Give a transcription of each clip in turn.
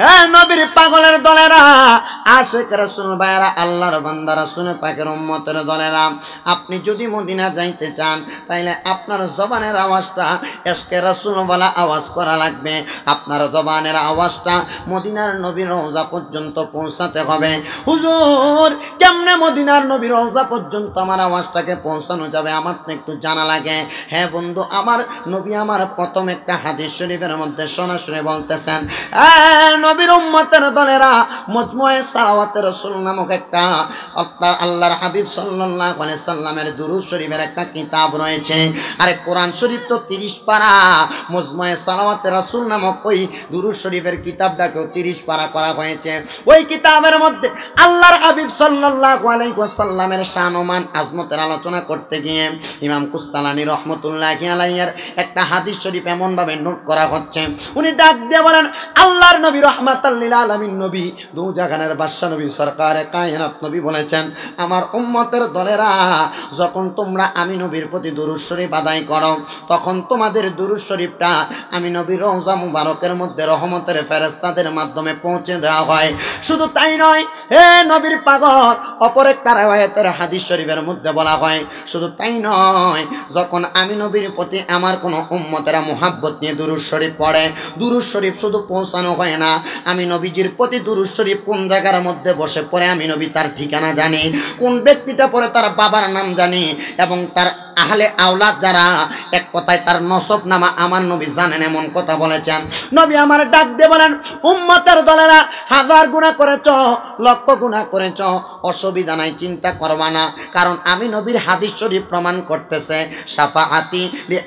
হ্যাঁ নবীর পাগলের দলেরা আশেখ রাসুল ভাইরা আল্লাহর বান্দা রাসুল পাকের উম্মতের দলেরা আপনি যদি মদিনা যাইতে চান তাইলে আপনার জবানের আওয়াজটা এসকে রাসুল বলা আওয়াজ করা লাগবে আপনার জবানের আওয়াজটা মদিনার নবীর রওজা পর্যন্ত পৌঁছাতে হবে হুজুর কেমনে মদিনার নবীর রোজা পর্যন্ত আমার আওয়াজটাকে পৌঁছানো যাবে আমার তো একটু জানা লাগে হ্যাঁ বন্ধু আমার নবী আমার প্রথম একটা হাদিস শরীফের মধ্যে শোনা শুনে বলতেছেন নবীর উম্মতের দলেরা মজমুয়ে সালাওয়াতে রসুল নামক একটা অর্থাৎ আল্লাহর হাবিব সাল্লাল্লাহু আলাইহি সাল্লামের দুরূদ শরীফের একটা কিতাব রয়েছে আরে কোরআন শরীফ তো 30 পারা মজমুয়ে সালাওয়াতে রসুল নামক ওই দুরূদ শরীফের কিতাবটাকে 30 পারা করা হয়েছে ওই কিতাবের মধ্যে আল্লাহর হাবিব সাল্লাল্লাহু আলাইহি শান ও মান আজমতের আলোচনা করতে গিয়ে ইমাম কুস্তালানি রহমতুল্লাহ আলাইহির একটা হাদিস শরীফ এমন ভাবে নোট করা হচ্ছে উনি ডাক দিয়ে বলেন আল্লাহর নবীর রাহমাতাল্লিল আলামিন নবী দু জাগানের বাদশাহ নবী সরকার কায়নাত নবী বলেছেন আমার উম্মতের দলেরা যখন তোমরা আমি নবীর প্রতি দুরুদ শরীফ করো তখন তোমাদের দুরুদ শরীফটা আমি নবীর রওজা মুবারকের মধ্যে রহমতের ফেরেস্তাদের মাধ্যমে পৌঁছে দেওয়া হয় শুধু তাই নয় হে নবীর পাগল অপর একটা রেওয়ায়তের হাদিস শরীফের মধ্যে বলা হয় শুধু তাই নয় যখন আমি নবীর প্রতি আমার কোনো উম্মতেরা মোহাব্বত নিয়ে দুরুদ শরীফ পড়ে দুরুদ শরীফ শুধু পৌঁছানো হয় না আমি নবীজির প্রতি দুরুদ শরীফ কোন জায়গার মধ্যে বসে পড়ে আমি নবী তার ঠিকানা জানি কোন ব্যক্তিটা পরে তার বাবার নাম জানি এবং তার আহলে আওলাদ যারা এক কথায় তার নসব নামা আমার নবী জানেন এমন কথা বলেছেন নবী আমার ডাক দিয়ে বলেন উম্মতের দলেরা হাজার গুণা করেছ লক্ষ গুণা করেছ অসুবিধা নাই চিন্তা করবা না কারণ আমি নবীর হাদিস শরীফ প্রমাণ করতেছে সাফাহাতি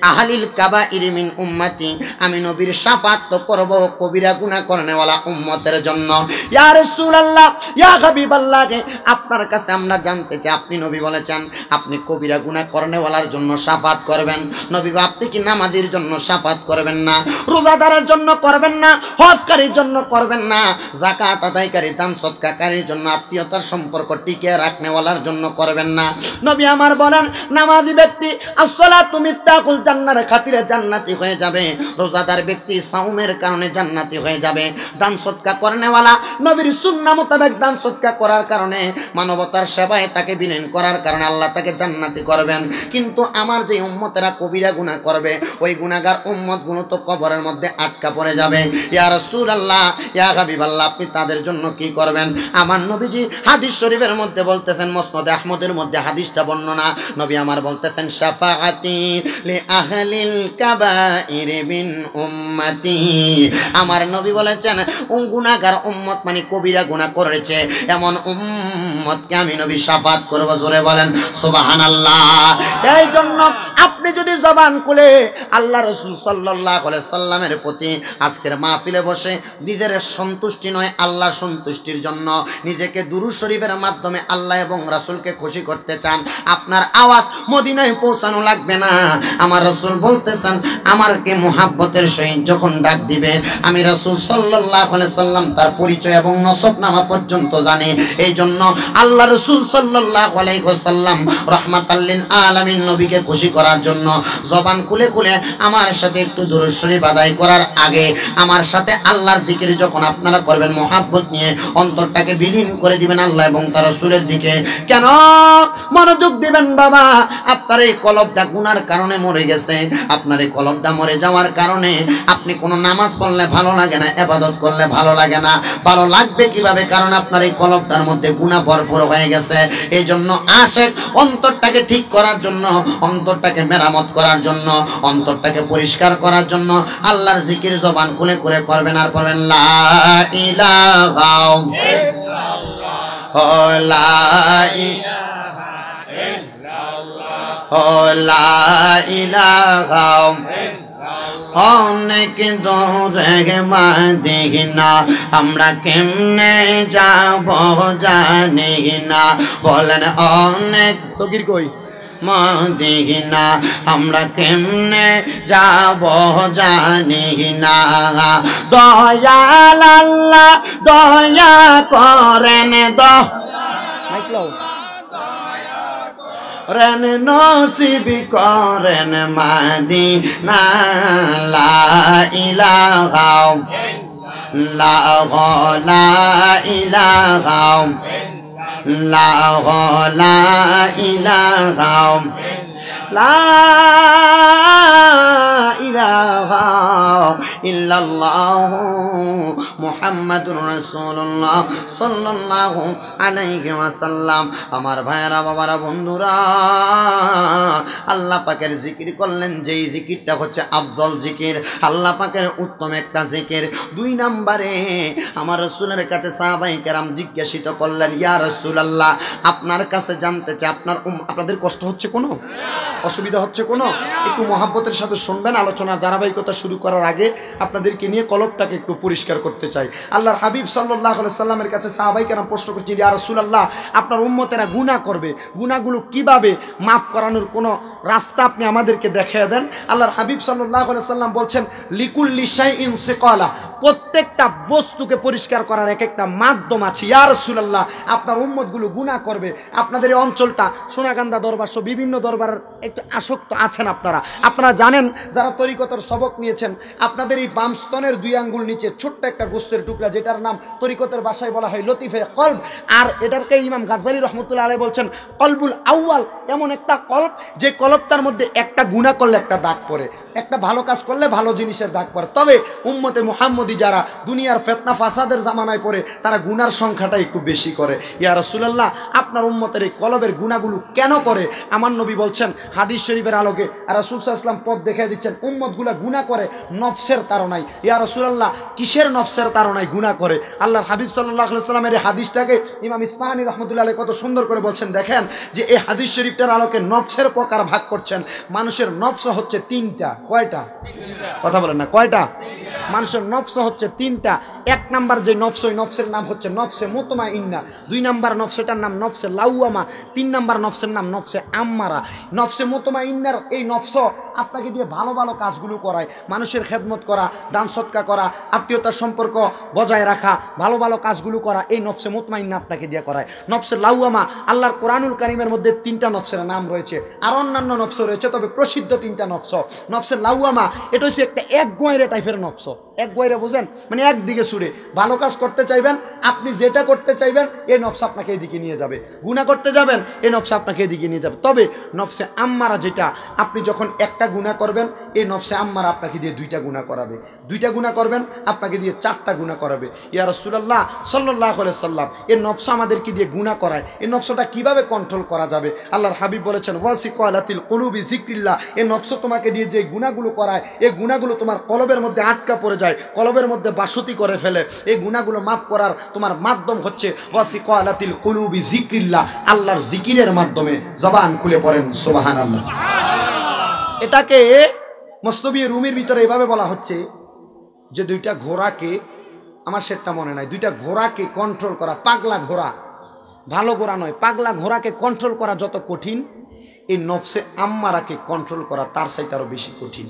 আহলিল কাবা ইরিমিন উম্মাতি আমি নবীর সাফাত তো করবো কবিরা গুণা করনেওয়ালা উম্মতের জন্য ইয়ার আল্লাহ ইয়া হাবিবাল্লাহকে আপনার কাছে আমরা জানতে চাই আপনি নবী বলেছেন আপনি কবিরা গুণা করনেওয়ালা রোজাদার জন্য সাফাত করবেন নবী আপনি কি নামাজের জন্য সাফাত করবেন না রোজাদারের জন্য করবেন না হজকারীর জন্য করবেন না জাকাত আদায়কারী দান সৎকাকারীর জন্য আত্মীয়তার সম্পর্ক টিকে রাখনেওয়ালার জন্য করবেন না নবী আমার বলেন নামাজি ব্যক্তি আসলা তুমি তাকুল জান্নার খাতিরে জান্নাতি হয়ে যাবে রোজাদার ব্যক্তি সাউমের কারণে জান্নাতি হয়ে যাবে দান সৎকা করনেওয়ালা নবীর সুন্না মোতাবেক দান সৎকা করার কারণে মানবতার সেবায় তাকে বিলীন করার কারণে আল্লাহ তাকে জান্নাতি করবেন কিন্তু কিন্তু আমার যে উম্মতেরা কবিরা গুণা করবে ওই গুণাগার উম্মত গুণ তো কবরের মধ্যে আটকা পড়ে যাবে ইয়ার সুর আল্লাহ ইয়া হাবিব আল্লাহ আপনি তাদের জন্য কি করবেন আমার নবীজি হাদিস শরীফের মধ্যে বলতেছেন মসনদ আহমদের মধ্যে হাদিসটা বর্ণনা নবী আমার বলতেছেন উম্মতি আমার নবী বলেছেন গুণাগার উম্মত মানে কবিরা গুণা করেছে এমন উম্মতকে আমি নবী সাফাত করবো জোরে বলেন সোবাহান আল্লাহ এই জন্য আপনি যদি জবান খুলে আল্লাহ রসুল সাল্লাহ সাল্লামের প্রতি আজকের মাহফিলে বসে নিজের সন্তুষ্টি নয় আল্লাহ সন্তুষ্টির জন্য নিজেকে দুরু শরীফের মাধ্যমে আল্লাহ এবং রসুলকে খুশি করতে চান আপনার আওয়াজ মদিনায় পৌঁছানো লাগবে না আমার রসুল বলতেছেন আমারকে মোহাব্বতের সহিত যখন ডাক দিবে আমি রসুল সাল্লাহ সাল্লাম তার পরিচয় এবং নসব নামা পর্যন্ত জানি এই জন্য আল্লাহ রসুল সাল্লাহ আলাইসাল্লাম রহমাত আলমিন নবীকে খুশি করার জন্য জবান খুলে খুলে আমার সাথে একটু দূরস্বরী বাদাই করার আগে আমার সাথে আল্লাহর জিকির যখন আপনারা করবেন মহাব্বত নিয়ে অন্তরটাকে বিলীন করে দিবেন আল্লাহ এবং তার রসুলের দিকে কেন মনোযোগ দিবেন বাবা আপনার এই কলবটা গুনার কারণে মরে গেছে আপনার এই কলবটা মরে যাওয়ার কারণে আপনি কোনো নামাজ পড়লে ভালো লাগে না এবাদত করলে ভালো লাগে না ভালো লাগবে কিভাবে কারণ আপনার এই কলবটার মধ্যে গুণা ভরপুর হয়ে গেছে এই জন্য আশেখ অন্তরটাকে ঠিক করার জন্য অন্তরটাকে মেরামত করার জন্য অন্তরটাকে পরিষ্কার করার জন্য আল্লাহর জিকির জবান খুলে করে করবেন আর করবেন অনেক দৌড়ে মা না আমরা কেমনে যাব জানি না বলেন অনেক কই মদিনা আমরা কেমনে যাব জানি না দয়াল দয়া করেন দ রে নসিবি করেন মাদি না ইলাহাও লা ইলাহাও ইল্লাল্লাহ মুহাম্মাদুর রাসূলুল্লাহ সাল্লাল্লাহু আলাইহি ওয়াসাল্লাম আমার ভাইরা বাবারা বন্ধুরা আল্লাহ পাকের জিকির করলেন যেই জিকিরটা হচ্ছে আব্দুল জিকির আল্লাহ পাকের উত্তম একটা জিকির দুই নাম্বারে আমার রসুলের কাছে সাহাবাই কেরাম জিজ্ঞাসিত করলেন ইয়ার রাসুলাল্লাহ আপনার কাছে জানতে চাই আপনার আপনাদের কষ্ট হচ্ছে কোনো অসুবিধা হচ্ছে কোনো একটু মহাব্বতের সাথে শুনবেন আলোচনার ধারাবাহিকতা শুরু করার আগে আপনাদেরকে নিয়ে কলপটাকে একটু পরিষ্কার করতে চাই আল্লাহর হাবিব সাল্লাহ সাল্লামের কাছে সাহাবাইকে নাম প্রশ্ন করছি যে রাসুলাল্লাহ আপনার উম্মতেরা গুণা করবে গুণাগুলো কিভাবে মাফ করানোর কোনো রাস্তা আপনি আমাদেরকে দেখিয়ে দেন আল্লাহর হাবিব সাল্লাহ সাল্লাম বলছেন লিকুল লিসাই ইন ইনসেকলা প্রত্যেকটা বস্তুকে পরিষ্কার করার এক একটা মাধ্যম আছে ইয়ার সুলাল্লাহ আপনার উম্মতগুলো গুণা করবে আপনাদের এই অঞ্চলটা সোনাগান্ধা দরবার সহ বিভিন্ন দরবার একটু আসক্ত আছেন আপনারা আপনারা জানেন যারা তরিকতার সবক নিয়েছেন আপনাদের এই বামস্তনের দুই আঙ্গুল নিচে ছোট্ট একটা গোস্তের টুকরা যেটার নাম তরিকতের বাসায় বলা হয় লতিফে কল্প আর এটাকে ইমাম গাজ্জালি রহমতুল্লা আলাই বলছেন কলবুল আউয়াল এমন একটা কল্প যে কলপটার মধ্যে একটা গুণা করলে একটা দাগ পড়ে একটা ভালো কাজ করলে ভালো জিনিসের দাগ পড়ে তবে উম্মতে মুহাম্মদি যারা দুনিয়ার ফেতনা ফাসাদের জামানায় পড়ে তারা গুনার সংখ্যাটা একটু বেশি করে ইয়ার রসুলাল্লাহ আপনার উম্মতের এই কলবের গুণাগুলো কেন করে আমার নবী বলছেন হাদিস শরীফের আলোকে আর রসুল সাহসলাম পথ দেখিয়ে দিচ্ছেন উম্মতগুলা গুণা করে নফসের তারণায় ইয়া রসুলাল্লাহ কিসের নফসের তারণায় গুণা করে আল্লাহর হাবিব সাল্লাহ সাল্লামের এই হাদিসটাকে ইমাম ইসমাহানি রহমতুল্লাহ কত সুন্দর করে বলছেন দেখেন যে এই হাদিস শরীফটার আলোকে নফসের প্রকার ভাগ করছেন মানুষের নফস হচ্ছে তিনটা কয়টা কথা বলেন না কয়টা মানুষের নফস হচ্ছে তিনটা এক নাম্বার যে নফস ওই নফসের নাম হচ্ছে নফসে মোতমা ইন্না দুই নাম্বার নাম্বার নফসেটার নাম নফসে লাউয়ামা তিন নাম্বার নফসের নাম নফসে আম্মারা নফসে মোতমা ইন্নার এই নফস আপনাকে দিয়ে ভালো ভালো কাজগুলো করায় মানুষের খেদমত করা দান সৎকা করা আত্মীয়তার সম্পর্ক বজায় রাখা ভালো ভালো কাজগুলো করা এই নফসে ইন্না আপনাকে দিয়ে করায় নফসে লাউয়ামা আল্লাহর কোরআনুল কারিমের মধ্যে তিনটা নফসের নাম রয়েছে আর অন্যান্য নফস রয়েছে তবে প্রসিদ্ধ তিনটা নফস নফসে লাউয়ামা এটা হচ্ছে একটা এক গোয়েরে টাইপের নফস এক গোয়েরে বোঝেন মানে একদিকে সুরে ভালো কাজ করতে চাইবেন আপনি যেটা করতে চাইবেন এই নফসা আপনাকে এদিকে নিয়ে যাবে গুণা করতে যাবেন এই নফসা আপনাকে এদিকে নিয়ে যাবে তবে নফসে আম্মারা যেটা আপনি যখন একটা গুণা করবেন এই নফসে আম্মারা আপনাকে দিয়ে দুইটা গুণা করাবে দুইটা গুণা করবেন আপনাকে দিয়ে চারটা গুণা করাবে ইয়া সাল্লাহ সাল্লাম এ নফসা আমাদেরকে দিয়ে গুণা করায় এই নফসাটা কিভাবে কন্ট্রোল করা যাবে আল্লাহর হাবিব বলেছেন ওয়াসি আলাতিল কলুবি জিক্রিল্লা এ নফস তোমাকে দিয়ে যে গুণাগুলো করায় এই গুণাগুলো তোমার কলবের মধ্যে আটকা পড়ে যায় কলবের মধ্যে বাসতি করে ফেলে এই গুণাগুলো মাফ করার তোমার মাধ্যম হচ্ছে ওয়াসি আলাতিল ফিল কুলুবি জিক্রিল্লাহ আল্লাহর জিকিরের মাধ্যমে জবান খুলে পড়েন সোবাহান আল্লাহ এটাকে মস্তবি রুমির ভিতরে এভাবে বলা হচ্ছে যে দুইটা ঘোড়াকে আমার সেটা মনে নাই দুইটা ঘোড়াকে কন্ট্রোল করা পাগলা ঘোড়া ভালো ঘোড়া নয় পাগলা ঘোড়াকে কন্ট্রোল করা যত কঠিন এই নফসে আম্মারাকে কন্ট্রোল করা তার সাইতে আরও বেশি কঠিন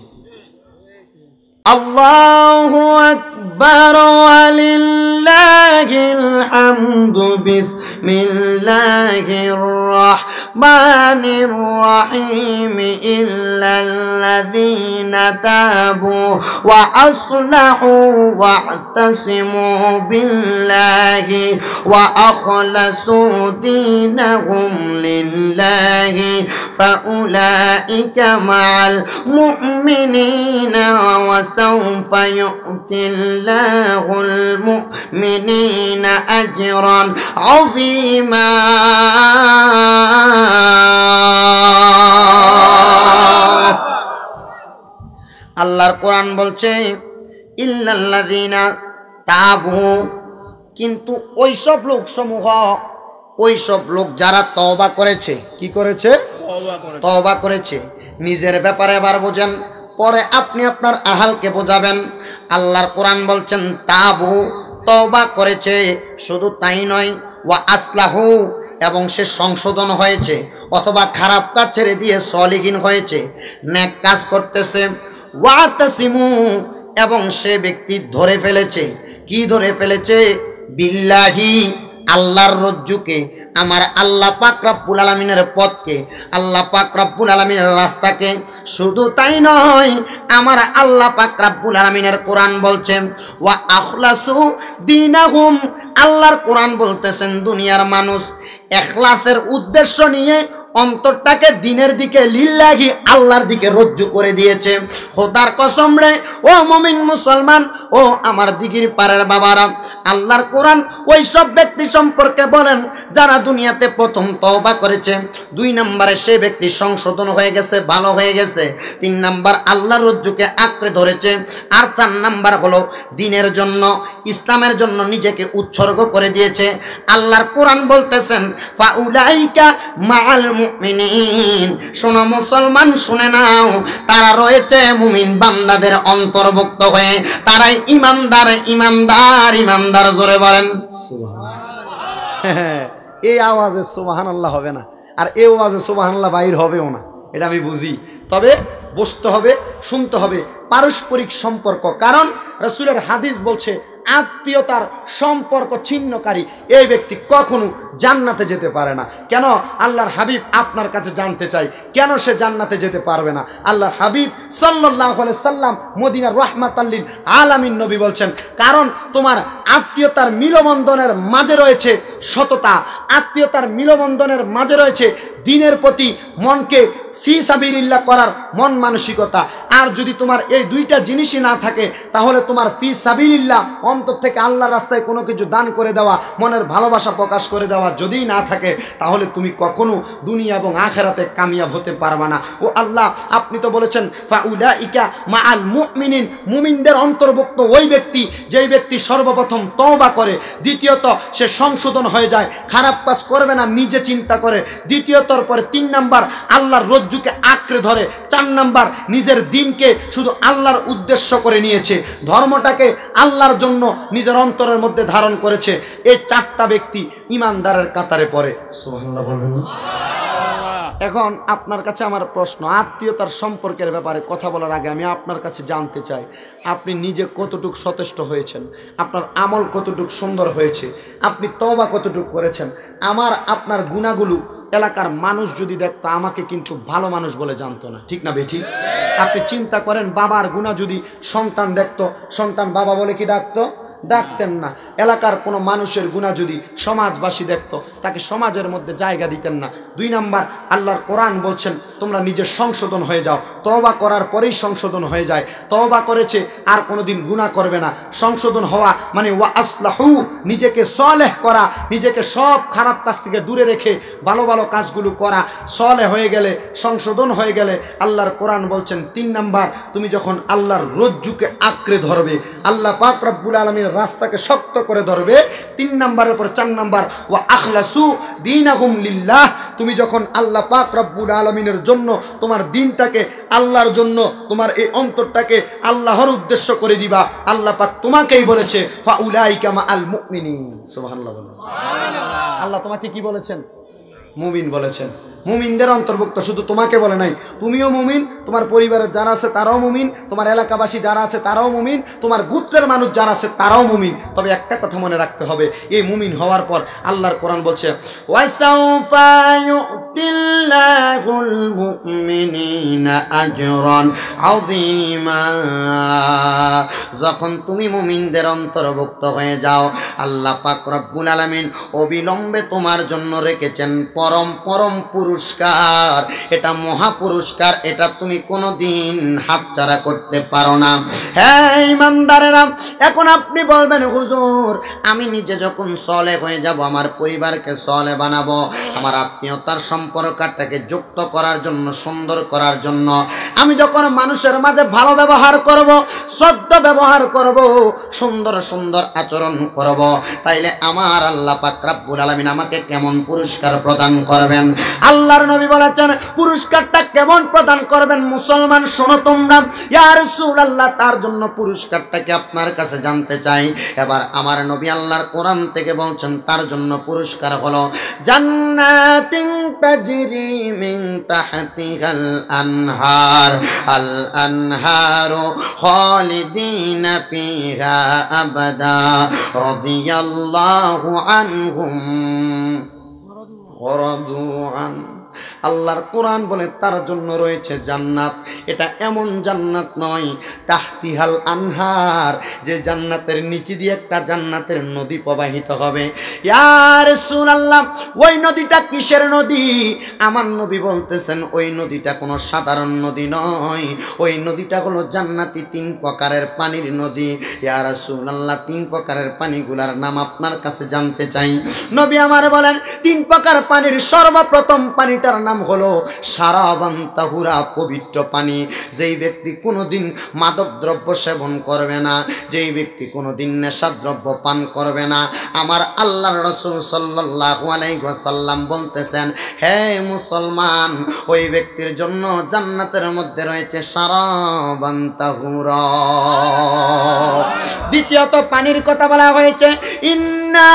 الله أكبر ولله الحمد بسم الله الرحمن الرحيم إلا الذين تابوا وأصلحوا واعتصموا بالله وأخلصوا دينهم لله فأولئك مع المؤمنين وسلم وسوف يؤتي الله المؤمنين أجرا عظيما আল্লাহর কোরআন বলছে ইল্লাল্লাযিনা তাবু কিন্তু ওইসব লোক সমূহ ওইসব লোক যারা তওবা করেছে কি করেছে তওবা করেছে নিজের ব্যাপারে আবার বোঝেন পরে আপনি আপনার আহালকে বোঝাবেন আল্লাহর কোরআন বলছেন তাবু তবা করেছে শুধু তাই নয় ওয়া আসলাহু এবং সে সংশোধন হয়েছে অথবা খারাপ কাজ ছেড়ে দিয়ে সলিহীন হয়েছে ন্যাক কাজ করতেছে তাসিমু এবং সে ব্যক্তি ধরে ফেলেছে কি ধরে ফেলেছে বিল্লাহি আল্লাহর রজ্জুকে আমার আল্লাহ পাক রব্বুল আলমিনের পথকে আল্লাহ পাক রব্বুল আলমিনের রাস্তাকে শুধু তাই নয় আমার আল্লাহ পাক রব্বুল আলমিনের কোরআন বলছেন ওয়া আখলাসু দিনাহুম আল্লাহর কোরআন বলতেছেন দুনিয়ার মানুষ এখলাসের উদ্দেশ্য নিয়ে অন্তরটাকে দিনের দিকে লিল্লাহি আল্লাহর দিকে রজ্জু করে দিয়েছে হোদার কসম রে ও মমিন মুসলমান ও আমার দিগির পাড়ার বাবারা আল্লাহর কোরআন ওই সব ব্যক্তি সম্পর্কে বলেন যারা দুনিয়াতে প্রথম তবা করেছে দুই নম্বরে সে ব্যক্তি সংশোধন হয়ে গেছে ভালো হয়ে গেছে তিন নাম্বার আল্লাহর রজ্জুকে আঁকড়ে ধরেছে আর চার নাম্বার হলো দিনের জন্য ইসলামের জন্য নিজেকে উৎসর্গ করে দিয়েছে আল্লাহর কোরআন বলতেছেন ফাউলাইকা মাল মুমিনিন শোনো মুসলমান শুনে নাও তারা রয়েছে মুমিন বান্দাদের অন্তর্ভুক্ত হয়ে তারাই ইমানদার ইমানদার ইমানদার জোরে বলেন এই আওয়াজে সুবাহান আল্লাহ হবে না আর এ আওয়াজে সুবাহান আল্লাহ বাহির হবেও না এটা আমি বুঝি তবে বসতে হবে শুনতে হবে পারস্পরিক সম্পর্ক কারণ রসুলের হাদিস বলছে আত্মীয়তার সম্পর্ক ছিন্নকারী এই ব্যক্তি কখনো জান্নাতে যেতে পারে না কেন আল্লাহর হাবিব আপনার কাছে জানতে চাই কেন সে জান্নাতে যেতে পারবে না আল্লাহর হাবিব সাল্লাহ সাল্লাম মদিনা রহমাত আল্লিল আলামিন নবী বলছেন কারণ তোমার আত্মীয়তার মিলবন্ধনের মাঝে রয়েছে সততা আত্মীয়তার মিলবন্ধনের মাঝে রয়েছে দিনের প্রতি মনকে সি সাবিরিল্লা করার মন মানসিকতা আর যদি তোমার এই দুইটা জিনিসই না থাকে তাহলে তোমার ফি সাবিরিল্লা অন্তর থেকে আল্লাহর রাস্তায় কোনো কিছু দান করে দেওয়া মনের ভালোবাসা প্রকাশ করে দেওয়া যদি না থাকে তাহলে তুমি কখনো দুনিয়া এবং আখেরাতে কামিয়াব হতে পারবে না ও আল্লাহ আপনি তো বলেছেন ফা উদা ইকা মা আল মুমিনিন মুমিনদের অন্তর্ভুক্ত ওই ব্যক্তি যেই ব্যক্তি সর্বপ্রথম তওবা করে দ্বিতীয়ত সে সংশোধন হয়ে যায় খারাপ পাস করবে না নিজে চিন্তা করে দ্বিতীয়তর পরে তিন নাম্বার আল্লাহর রজ্জুকে আঁকড়ে ধরে চার নাম্বার নিজের দিনকে শুধু আল্লাহর উদ্দেশ্য করে নিয়েছে ধর্মটাকে আল্লাহর জন্য নিজের অন্তরের মধ্যে ধারণ করেছে এই চারটা ব্যক্তি ইমানদারের কাতারে পড়ে সোহান্লা বলবেন এখন আপনার কাছে আমার প্রশ্ন আত্মীয়তার সম্পর্কের ব্যাপারে কথা বলার আগে আমি আপনার কাছে জানতে চাই আপনি নিজে কতটুক সচেষ্ট হয়েছেন আপনার আমল কতটুক সুন্দর হয়েছে আপনি তবা কতটুক করেছেন আমার আপনার গুণাগুলো এলাকার মানুষ যদি দেখতো আমাকে কিন্তু ভালো মানুষ বলে জানতো না ঠিক না বেঠি আপনি চিন্তা করেন বাবার গুণা যদি সন্তান দেখতো সন্তান বাবা বলে কি ডাকতো ডাকতেন না এলাকার কোনো মানুষের গুণা যদি সমাজবাসী দেখত তাকে সমাজের মধ্যে জায়গা দিতেন না দুই নাম্বার আল্লাহর কোরআন বলছেন তোমরা নিজের সংশোধন হয়ে যাও তবা করার পরেই সংশোধন হয়ে যায় তবা করেছে আর কোনো দিন গুণা করবে না সংশোধন হওয়া মানে ওয়া আসলাহু নিজেকে সলেহ করা নিজেকে সব খারাপ কাজ থেকে দূরে রেখে ভালো ভালো কাজগুলো করা সলে হয়ে গেলে সংশোধন হয়ে গেলে আল্লাহর কোরআন বলছেন তিন নাম্বার তুমি যখন আল্লাহর রজ্জুকে আঁকড়ে ধরবে আল্লাহ পাক রব্বুল আলমীর দিনের রাস্তাকে শক্ত করে ধরবে তিন নাম্বারের পর চার নাম্বার ও আখলাসু দিন আহম লিল্লাহ তুমি যখন আল্লাহ পাক রব্বুল আলমিনের জন্য তোমার দিনটাকে আল্লাহর জন্য তোমার এই অন্তরটাকে আল্লাহর উদ্দেশ্য করে দিবা আল্লাহ পাক তোমাকেই বলেছে ফা কামা আল মুকমিনী সোহান আল্লাহ তোমাকে কি বলেছেন মুমিন বলেছেন মুমিনদের অন্তর্ভুক্ত শুধু তোমাকে বলে নাই তুমিও মুমিন তোমার পরিবারের যারা আছে তারাও মুমিন তোমার এলাকাবাসী যারা আছে তারাও মুমিন তোমার গুত্রের মানুষ যারা আছে তারাও মুমিন তবে একটা কথা মনে রাখতে হবে এই মুমিন হওয়ার পর আল্লাহর কোরআন বলছে যখন তুমি মুমিনদের অন্তর্ভুক্ত হয়ে যাও আল্লাহ পাক রব্বুল আলমিন অবিলম্বে তোমার জন্য রেখেছেন পরম পরম পুরস্কার এটা মহাপুরস্কার এটা তুমি কোনো দিন হাতছাড়া করতে পারো না হ্যাঁ ইমানদারেরা এখন আপনি বলবেন হুজুর আমি নিজে যখন সলে হয়ে যাব আমার পরিবারকে সলে বানাবো আমার আত্মীয়তার সম্পর্কটাকে যুক্ত করার জন্য সুন্দর করার জন্য আমি যখন মানুষের মাঝে ভালো ব্যবহার করব শ্রদ্ধ ব্যবহার করব সুন্দর সুন্দর আচরণ করব তাইলে আমার আল্লাহ পাক রাব্বুল আমাকে কেমন পুরস্কার প্রদান প্রদান করবেন আল্লাহর নবী বলেছেন পুরস্কারটা কেমন প্রদান করবেন মুসলমান শোনো তোমরা ইয়ার সুর আল্লাহ তার জন্য পুরস্কারটাকে আপনার কাছে জানতে চাই এবার আমার নবী আল্লাহর কোরআন থেকে বলছেন তার জন্য পুরস্কার হলো জান্নাতিন তাজরি মিন আনহার আল আনহারু খালিদিন ফিহা আবাদা রাদিয়াল্লাহু আনহুম ورضوا عنه আল্লাহর কোরআন বলে তার জন্য রয়েছে জান্নাত এটা এমন জান্নাত নয় তাহতিহাল আনহার যে জান্নাতের নিচে দিয়ে একটা জান্নাতের নদী প্রবাহিত হবে ইয়ার আল্লাহ ওই নদীটা কিসের নদী আমার নবী বলতেছেন ওই নদীটা কোনো সাধারণ নদী নয় ওই নদীটা হলো জান্নাতি তিন প্রকারের পানির নদী ইয়ার সুন আল্লাহ তিন প্রকারের পানিগুলার নাম আপনার কাছে জানতে চাই নবী আমার বলেন তিন প্রকার পানির সর্বপ্রথম পানিটার নাম হল সারাবান তাহুরা পবিত্র পানি যেই ব্যক্তি কোনো দিন মাদকদ্রব্য সেবন করবে না যেই ব্যক্তি কোনো দিন নেশাদ্রব্য পান করবে না আমার আল্লাহ রসুল সাল্লাহ আলাইসাল্লাম বলতেছেন হে মুসলমান ওই ব্যক্তির জন্য জান্নাতের মধ্যে রয়েছে সারাবান তাহুর দ্বিতীয়ত পানির কথা বলা হয়েছে ইন্না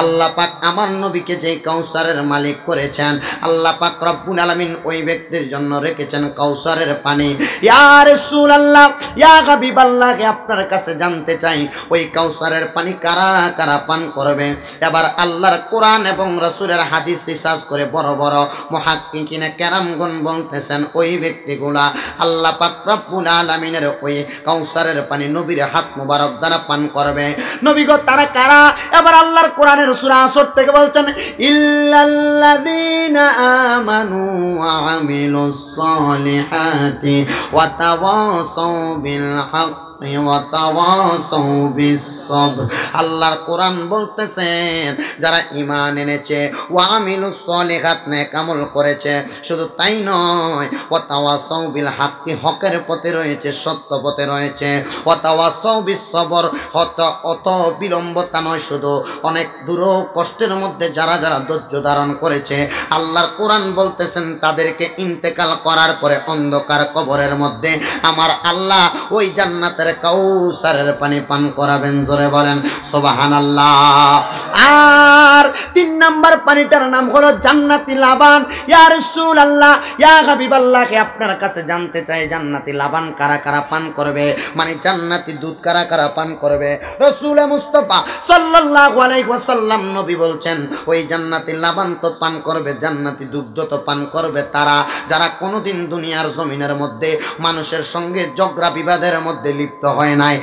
আল্লাহ পাক আমার নবী নবীকে যেই কাউসারের মালিক করেছেন আল্লাহ পাক রব্বুল আলামিন ওই ব্যক্তির জন্য রেখেছেন কাউসারের পানি ইয়ার সুল আল্লাহ ইয়া হাবিব আল্লাহকে আপনার কাছে জানতে চাই ওই কাউসারের পানি কারা কারা পান করবে এবার আল্লাহর কোরআন এবং রাসূলের হাদিস রিসার্চ করে বড় বড় মহাক্কিনে ক্যারামগণ বলতেছেন ওই ব্যক্তিগুলা আল্লাহ পাক রব্বুল আলামিনের ওই কাউসারের পানি নবীর হাত মুবারক দ্বারা পান করবে নবীগো তারা কারা এবার আল্লাহর কোরআনের সূরা আসর থেকে বলছেন إلا الذين آمنوا وعملوا الصالحات وتواصوا بالحق আল্লাহর কোরআন বলতেছেন যারা ইমান এনেছে ওয়ামিলু সলেহাত কামল করেছে শুধু তাই নয় ওতাওয়া সৌবিল হাক্কি হকের পথে রয়েছে সত্য পথে রয়েছে ওতাওয়া সৌবিল সবর হত অত বিলম্বতা নয় শুধু অনেক দূর কষ্টের মধ্যে যারা যারা ধৈর্য ধারণ করেছে আল্লাহর কোরআন বলতেছেন তাদেরকে ইন্তেকাল করার পরে অন্ধকার কবরের মধ্যে আমার আল্লাহ ওই জান্নাতের গাছের কৌসারের পানি পান করাবেন জোরে বলেন সোবাহান আর তিন নাম্বার পানিটার নাম হলো জান্নাতি লাবান ইয়ার সুল আল্লাহ ইয়া হাবিব আল্লাহকে আপনার কাছে জানতে চাই জান্নাতি লাবান কারা কারা পান করবে মানে জান্নাতি দুধ কারা কারা পান করবে রসুল মুস্তফা সাল্লাহ আলাইসাল্লাম নবী বলছেন ওই জান্নাতি লাবান তো পান করবে জান্নাতি দুগ্ধ তো পান করবে তারা যারা কোনোদিন দুনিয়ার জমিনের মধ্যে মানুষের সঙ্গে জগরা বিবাদের মধ্যে লিপ্ত লিপ্ত হয় নাই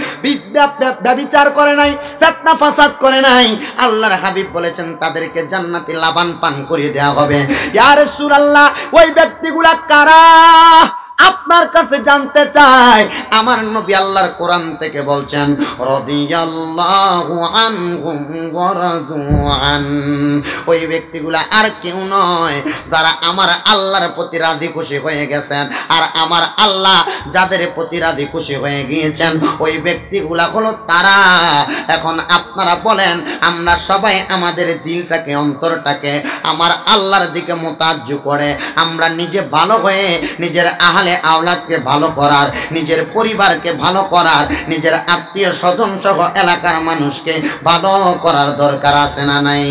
ব্যবচার করে নাই ফেতনা ফাসাদ করে নাই আল্লাহর হাবিব বলেছেন তাদেরকে জান্নাতি লাভান পান করিয়ে দেওয়া হবে ইয়ার সুর আল্লাহ ওই ব্যক্তিগুলা কারা আপনার কাছে জানতে চাই আমার নবী আল্লাহর কোরআন থেকে বলছেন ওই ব্যক্তিগুলা আর কেউ নয় যারা আমার আল্লাহর প্রতি রাধি খুশি হয়ে গেছেন আর আমার আল্লাহ যাদের প্রতি রাধি খুশি হয়ে গিয়েছেন ওই ব্যক্তিগুলা হলো তারা এখন আপনারা বলেন আমরা সবাই আমাদের দিলটাকে অন্তরটাকে আমার আল্লাহর দিকে মোতাজ্জু করে আমরা নিজে ভালো হয়ে নিজের আহ আলে মানে আওলাদকে ভালো করার নিজের পরিবারকে ভালো করার নিজের আত্মীয় স্বজন সহ এলাকার মানুষকে ভালো করার দরকার আছে না নাই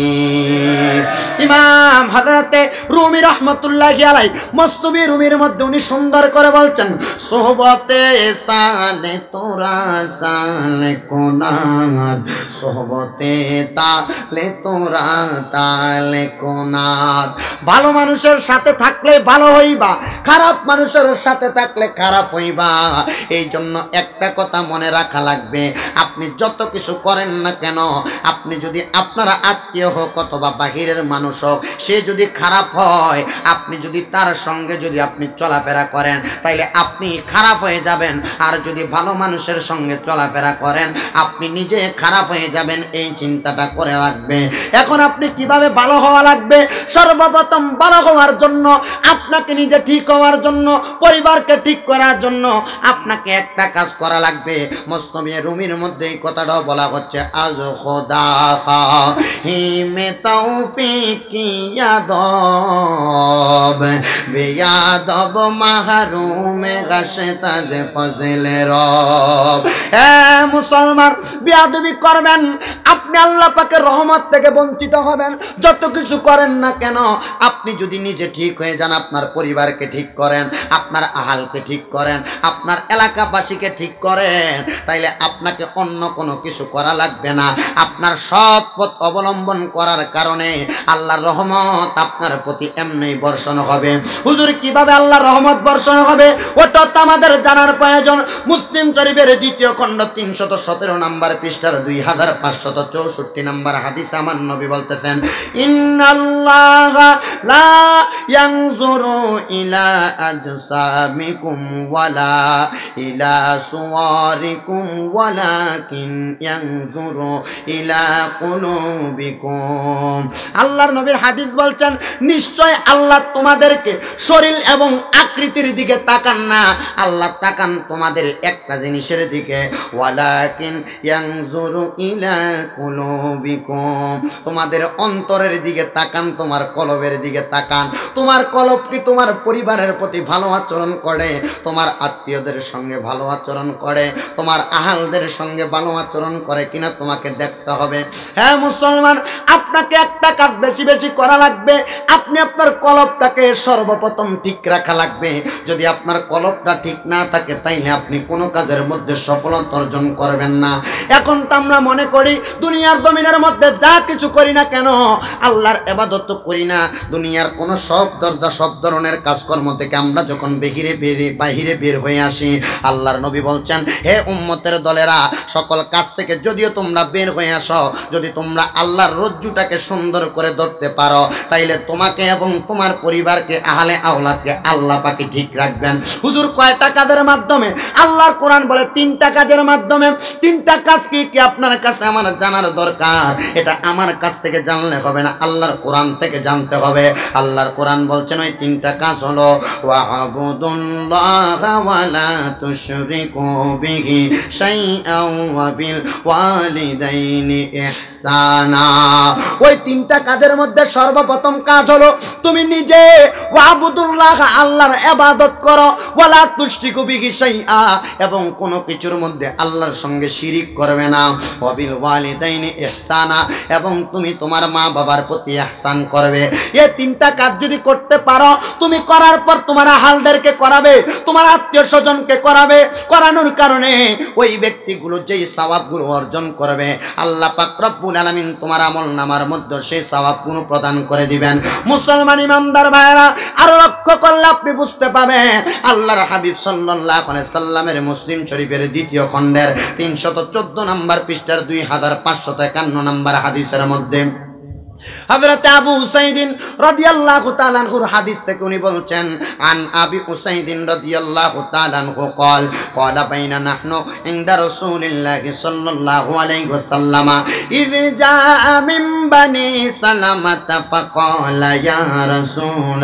ইমাম রুমি রহমতুল্লাহ আলাই রুমির মধ্যে উনি সুন্দর করে বলছেন সোহবতে সালে তোরা সালে কোনাদ সোহবতে তালে তোরা তালে কোনাত ভালো মানুষের সাথে থাকলে ভালো হইবা খারাপ মানুষের সাথে থাকলে খারাপ হইবা এই জন্য একটা কথা মনে রাখা লাগবে আপনি যত কিছু করেন না কেন আপনি যদি আপনার আত্মীয় হোক অথবা বাহিরের মানুষ হোক সে যদি খারাপ হয় আপনি যদি তার সঙ্গে যদি আপনি চলাফেরা করেন তাইলে আপনি খারাপ হয়ে যাবেন আর যদি ভালো মানুষের সঙ্গে চলাফেরা করেন আপনি নিজে খারাপ হয়ে যাবেন এই চিন্তাটা করে রাখবে এখন আপনি কিভাবে ভালো হওয়া লাগবে সর্বপ্রথম ভালো হওয়ার জন্য আপনাকে নিজে ঠিক হওয়ার জন্য পরিবারকে ঠিক করার জন্য আপনাকে একটা কাজ করা লাগবে মস্তমিয়া রুমির মধ্যে এই কথাটাও বলা হচ্ছে আজ খোদা হিমে ফজলে রব হ্যাঁ মুসলমান বিয়াদবি করবে করেন আপনি আল্লাহ পাকে রহমত থেকে বঞ্চিত হবেন যত কিছু করেন না কেন আপনি যদি নিজে ঠিক হয়ে যান আপনার পরিবারকে ঠিক করেন আপনার আহালকে ঠিক করেন আপনার এলাকাবাসীকে ঠিক করেন তাইলে আপনাকে অন্য কোনো কিছু করা লাগবে না আপনার সৎ পথ অবলম্বন করার কারণে আল্লাহর রহমত আপনার প্রতি এমনি বর্ষণ হবে হুজুর কিভাবে আল্লাহ রহমত বর্ষণ হবে ওটা তো আমাদের জানার প্রয়োজন মুসলিম শরীফের দ্বিতীয় খণ্ড তিনশত সতেরো নাম্বার পৃষ্ঠার দুই হাজার হাজার পাঁচশত চৌষট্টি নম্বর হাদিস আমার নবী বলতেছেন ইলা আল্লাহর নবীর হাদিস বলছেন নিশ্চয় আল্লাহ তোমাদেরকে শরীর এবং আকৃতির দিকে তাকান না আল্লাহ তাকান তোমাদের একটা জিনিসের দিকে ওয়ালাকিন ইয়াংজুরু ইলা তোমাদের অন্তরের দিকে তাকান তোমার কলবের দিকে তাকান তোমার কলব কি তোমার পরিবারের প্রতি ভালো আচরণ করে তোমার আত্মীয়দের সঙ্গে ভালো আচরণ করে তোমার আহালদের সঙ্গে ভালো আচরণ করে কিনা তোমাকে দেখতে হবে হ্যাঁ মুসলমান আপনাকে একটা কাজ বেশি বেশি করা লাগবে আপনি আপনার কলবটাকে সর্বপ্রথম ঠিক রাখা লাগবে যদি আপনার কলবটা ঠিক না থাকে তাইলে আপনি কোনো কাজের মধ্যে সফলতা অর্জন করবেন না এখন তো আমরা মনে না করি দুনিয়ার জমিনের মধ্যে যা কিছু করি না কেন আল্লাহর এবাদত করি না দুনিয়ার কোন সব দরজা সব ধরনের কাজকর্ম থেকে আমরা যখন বেহিরে বেরে বাহিরে বের হয়ে আসি আল্লাহর নবী বলছেন হে উম্মতের দলেরা সকল কাজ থেকে যদিও তোমরা বের হয়ে আসো যদি তোমরা আল্লাহর রজ্জুটাকে সুন্দর করে ধরতে পারো তাইলে তোমাকে এবং তোমার পরিবারকে আহলে আহলাদকে আল্লাহ পাকে ঠিক রাখবেন হুজুর কয়টা কাজের মাধ্যমে আল্লাহর কোরআন বলে তিনটা কাজের মাধ্যমে তিনটা কাজ কি কি আপনার কাছে কাছে আমার জানার দরকার এটা আমার কাছ থেকে জানলে হবে না আল্লাহর কোরআন থেকে জানতে হবে আল্লাহর কোরআন বলছেন ওই তিনটা কাজ হলো ওই তিনটা কাজের মধ্যে সর্বপ্রথম কাজ হলো তুমি নিজে ওয়াবুদুল্লাহ আল্লাহর এবাদত করো ওয়ালা তুষ্টিকুবি এবং কোনো কিছুর মধ্যে আল্লাহর সঙ্গে শিরিক করবে না অবি ওয়াবিল ইহসানা এবং তুমি তোমার মা বাবার প্রতি ইহসান করবে এই তিনটা কাজ যদি করতে পারো তুমি করার পর তোমার করাবে তোমার আত্মীয় স্বজনকে করাবে করানোর কারণে ওই ব্যক্তিগুলো যেই স্বভাবগুলো অর্জন করবে আল্লাহ আলমিন তোমার আমল নামার মধ্যে সেই স্বভাবগুলো প্রদান করে দিবেন মুসলমান ইমানদার ভাইয়েরা লক্ষ্য করলে আপনি বুঝতে পাবেন আল্লাহর হাবিব সাল্লাহ সাল্লামের মুসলিম শরীফের দ্বিতীয় খণ্ডের তিনশত চোদ্দ নম্বর পৃষ্ঠার দুই দুই হাজার পাঁচশত একান্ন নম্বর হাদিসের মধ্যে হযরত আবু উসাইদিন রাদিয়াল্লাহু তাআলা আনহুর হাদিস থেকে উনি বলছেন আন আবি উসাইদিন রাদিয়াল্লাহু তাআলা আনহু কল قال বাইনা নাহনু ইনদা রাসূলিল্লাহি সাল্লাল্লাহু আলাইহি ওয়াসাল্লাম ইয জাআ মিন বানি সালামাত ফাকাল ইয়া رسول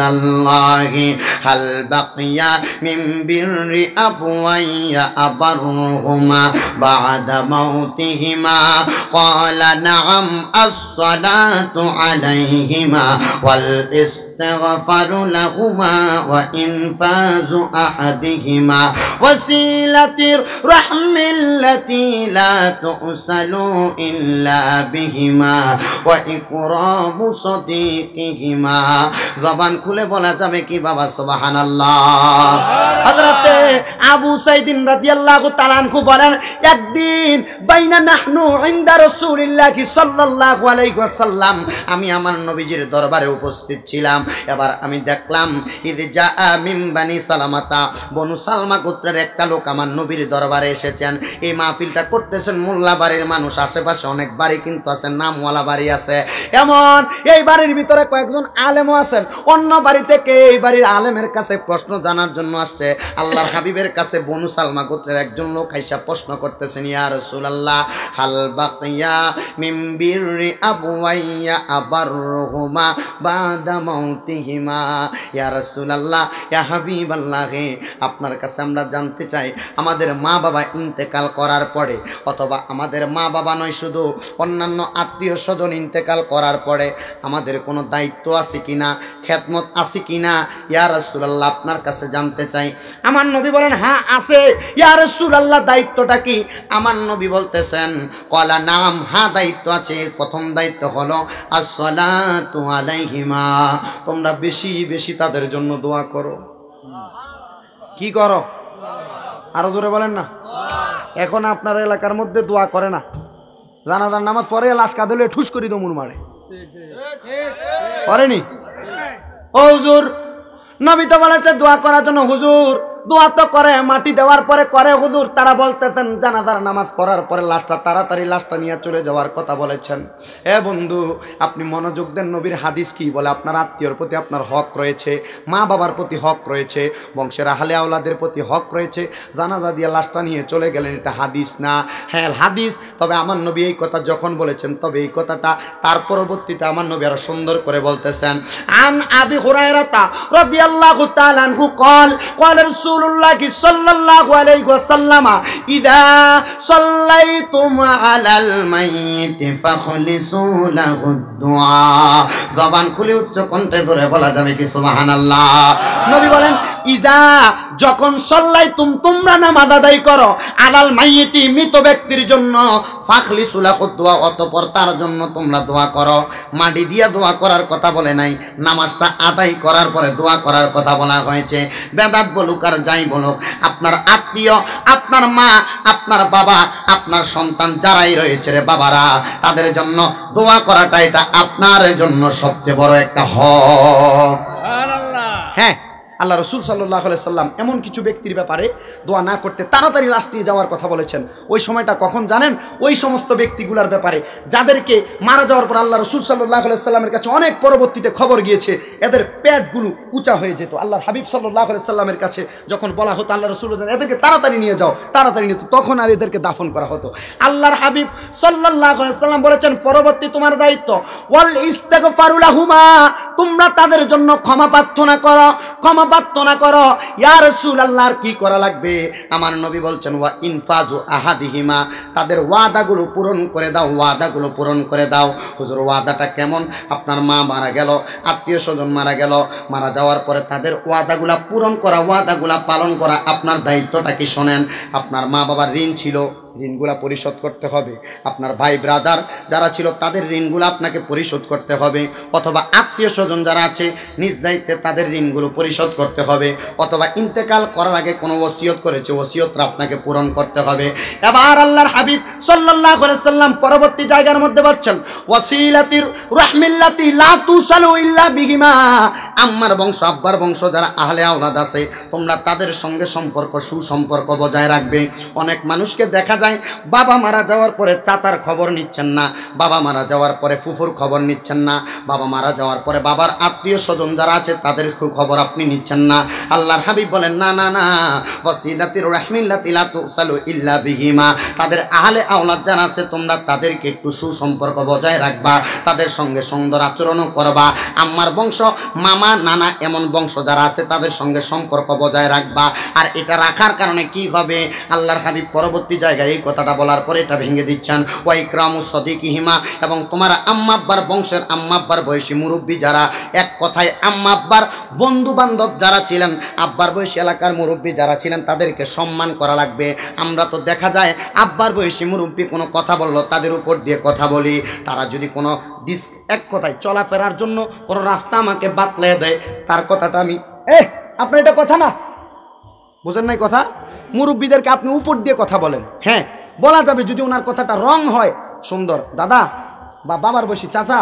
হাল বাকিয়া মিন বিরি بر أبوي أبرهما بعد موتهما قال نعم الصلاة عليهما والاستغفار لهما وإنفاذ أحدهما وسيلة الرحم التي لا تؤسل إلا بهما وإقراب صديقهما জবান খুলে বলা যাবে কি বাবা সোবাহান হজরতে আবু সাইদিন রাদিয়াল্লাহু তালানহু বলেন একদিন বাইনা নাহনু ইন্দা রাসূলিল্লাহি সাল্লাল্লাহু আলাইহি ওয়াসাল্লাম আমি আমার নবীজির দরবারে উপস্থিত ছিলাম এবার আমি দেখলাম ইদি যা মিমবানি সালামাতা বনু সালমা গোত্রের একটা লোক আমার নবীর দরবারে এসেছেন এই মাহফিলটা করতেছেন মোল্লা বাড়ির মানুষ আশেপাশে অনেক বাড়ি কিন্তু আছে নামওয়ালা বাড়ি আছে এমন এই বাড়ির ভিতরে কয়েকজন আলেমও আছেন অন্য বাড়ি থেকে এই বাড়ির আলেমের কাছে প্রশ্ন জানার জন্য আসছে আল্লাহর হাবিবের কাছে বনু সালমা গোত্রের একজন লোক আইসা প্রশ্ন করতেছেন ইয়া রসুল আল্লাহ হাল মিমবির আবুয়াইয়া আবার হুমা বাদা মাউতিহিমা ইয়া আপনার কাছে আমরা জানতে চাই আমাদের মা বাবা ইন্তেকাল করার পরে অথবা আমাদের মা বাবা নয় শুধু অন্যান্য আত্মীয় স্বজন ইন্তেকাল করার পরে আমাদের কোনো দায়িত্ব আছে কি না খ্যাতমত আছে কি না ইয়া রসুলাল্লাহ আপনার কাছে জানতে চাই আমার নবী বলেন হ্যাঁ আছে ইয়া রসুলাল্লাহ দায়িত্বটা কি আমার নবী বলতেছেন কলা নাম হ্যাঁ দায়িত্ব আছে প্রথম দায়িত্ব হলো আসলাম আলাইহিমা তোমরা বেশি বেশি তাদের জন্য দোয়া করো কি করো আরো জোরে বলেন না এখন আপনার এলাকার মধ্যে দোয়া করে না জানাজার নামাজ পরে লাশ কাঁদলে ঠুস করি গমুর মারে করেনি ও হুজুর নবী তো বলেছে দোয়া করার জন্য হুজুর দোয়া তো করে মাটি দেওয়ার পরে করে হুজুর তারা বলতেছেন জানাজার নামাজ পড়ার পরে লাশটা তাড়াতাড়ি লাশটা নিয়ে চলে যাওয়ার কথা বলেছেন এ বন্ধু আপনি মনোযোগ দেন নবীর হাদিস কি বলে আপনার আত্মীয়র প্রতি আপনার হক রয়েছে মা বাবার প্রতি হক রয়েছে বংশের আহলে আওলাদের প্রতি হক রয়েছে জানাজা দিয়ে লাশটা নিয়ে চলে গেলেন এটা হাদিস না হ্যাঁ হাদিস তবে আমার নবী এই কথা যখন বলেছেন তবে এই কথাটা তার পরবর্তীতে আমার নবী আরো সুন্দর করে বলতেছেন আন আবি হুরায়রাতা রাদিয়াল্লাহু তাআলা আনহু কল কল রাসূল রাসূলুল্লাহ সাল্লাল্লাহু আলাইহি ওয়াসাল্লাম ইদা সাল্লাইতুম আলাল মাইয়িত ফাখলিসু লাহু দুআ জবান খুলে উচ্চ কণ্ঠে ধরে বলা যাবে কি সুবহানাল্লাহ নবী বলেন ইজা যখন সল্লাই তুম তোমরা নামাজ আদায় করো আলাল মাইয়েটি মৃত ব্যক্তির জন্য ফাখলি সুলাহ দোয়া অতপর তার জন্য তোমরা দোয়া করো মাটি দিয়া দোয়া করার কথা বলে নাই নামাজটা আদায় করার পরে দোয়া করার কথা বলা হয়েছে বেদাত বলুক আর যাই বলুক আপনার আত্মীয় আপনার মা আপনার বাবা আপনার সন্তান যারাই রয়েছে রে বাবারা তাদের জন্য দোয়া করাটা এটা আপনার জন্য সবচেয়ে বড় একটা হ হ্যাঁ আল্লাহ রসুল সাল্লাহ সাল্লাম এমন কিছু ব্যক্তির ব্যাপারে দোয়া না করতে তাড়াতাড়ি লাশ নিয়ে যাওয়ার কথা বলেছেন ওই সময়টা কখন জানেন ওই সমস্ত ব্যক্তিগুলার ব্যাপারে যাদেরকে মারা যাওয়ার পর আল্লাহ রসুল সাল্লাহ সাল্লামের কাছে অনেক পরবর্তীতে খবর গিয়েছে এদের প্যাটগুলো উঁচা হয়ে যেত আল্লাহর হাবিব সাল্লাহ সাল্লামের কাছে যখন বলা হতো আল্লাহ রসুল এদেরকে তাড়াতাড়ি নিয়ে যাও তাড়াতাড়ি নিয়ে তখন আর এদেরকে দাফন করা হতো আল্লাহর হাবিব সাল্লাহ সাল্লাম বলেছেন পরবর্তী তোমার দায়িত্ব ওয়াল ইস্তেক ফারুল্লাহুমা তোমরা তাদের জন্য ক্ষমা প্রার্থনা করো ক্ষমা প্রার্থনা করো ইয়ার রসুল আল্লাহর কি করা লাগবে আমার নবী বলছেন ওয়া ইনফাজু আহাদিহিমা তাদের ওয়াদাগুলো পূরণ করে দাও ওয়াদাগুলো পূরণ করে দাও হুজুর ওয়াদাটা কেমন আপনার মা মারা গেল আত্মীয় স্বজন মারা গেল মারা যাওয়ার পরে তাদের ওয়াদাগুলা পূরণ করা ওয়াদাগুলা পালন করা আপনার দায়িত্বটা কি শোনেন আপনার মা বাবার ঋণ ছিল ঋণগুলা পরিশোধ করতে হবে আপনার ভাই ব্রাদার যারা ছিল তাদের ঋণগুলো আপনাকে পরিশোধ করতে হবে অথবা আত্মীয় স্বজন যারা আছে নিজ দায়িত্বে তাদের ঋণগুলো পরিশোধ করতে হবে অথবা ইন্তেকাল করার আগে কোনো ওসিয়ত করেছে ওসিয়তরা আপনাকে পূরণ করতে হবে এবার আল্লাহর হাবিব সাল্লাহ সাল্লাম পরবর্তী জায়গার মধ্যে বলছেন ওয়াসিলাতির আম্মার বংশ আব্বার বংশ যারা আহলে আওলাদ আছে তোমরা তাদের সঙ্গে সম্পর্ক সুসম্পর্ক বজায় রাখবে অনেক মানুষকে দেখা যায় বাবা মারা যাওয়ার পরে চাচার খবর নিচ্ছেন না বাবা মারা যাওয়ার পরে ফুফুর খবর নিচ্ছেন না বাবা মারা যাওয়ার পরে বাবার আত্মীয় স্বজন যারা আছে তাদের খবর আপনি নিচ্ছেন না আল্লাহর হাবিব বলেন না না না ওসিলাতির রহমিল্লাতিলা তুসালু ইল্লা বিহিমা তাদের আহলে আওলাদ যারা আছে তোমরা তাদেরকে একটু সুসম্পর্ক বজায় রাখবা তাদের সঙ্গে সুন্দর আচরণও করবা আম্মার বংশ মামা নানা এমন বংশ যারা আছে তাদের সঙ্গে সম্পর্ক বজায় রাখবা আর এটা রাখার কারণে কি হবে আল্লাহর হাবিব পরবর্তী জায়গায় এই কথাটা বলার পরে এটা ভেঙে দিচ্ছেন ওয়াইক্রামু সদিক হিমা এবং তোমার আম্মাব্বার বংশের আম্মাব্বার বয়সী মুরব্বী যারা এক কথায় আম্মাব্বার বন্ধু বান্ধব যারা ছিলেন আব্বার বয়সী এলাকার মুরব্বী যারা ছিলেন তাদেরকে সম্মান করা লাগবে আমরা তো দেখা যায় আব্বার বয়সী মুরব্বী কোনো কথা বলল তাদের উপর দিয়ে কথা বলি তারা যদি কোনো ডিস এক কথায় চলাফেরার জন্য কোনো রাস্তা আমাকে বাতলে দেয় তার কথাটা আমি এ আপনার এটা কথা না বুঝেন নাই কথা মুরব্বীদেরকে আপনি উপর দিয়ে কথা বলেন হ্যাঁ বলা যাবে যদি ওনার কথাটা রং হয় সুন্দর দাদা বা বাবার বসি চাচা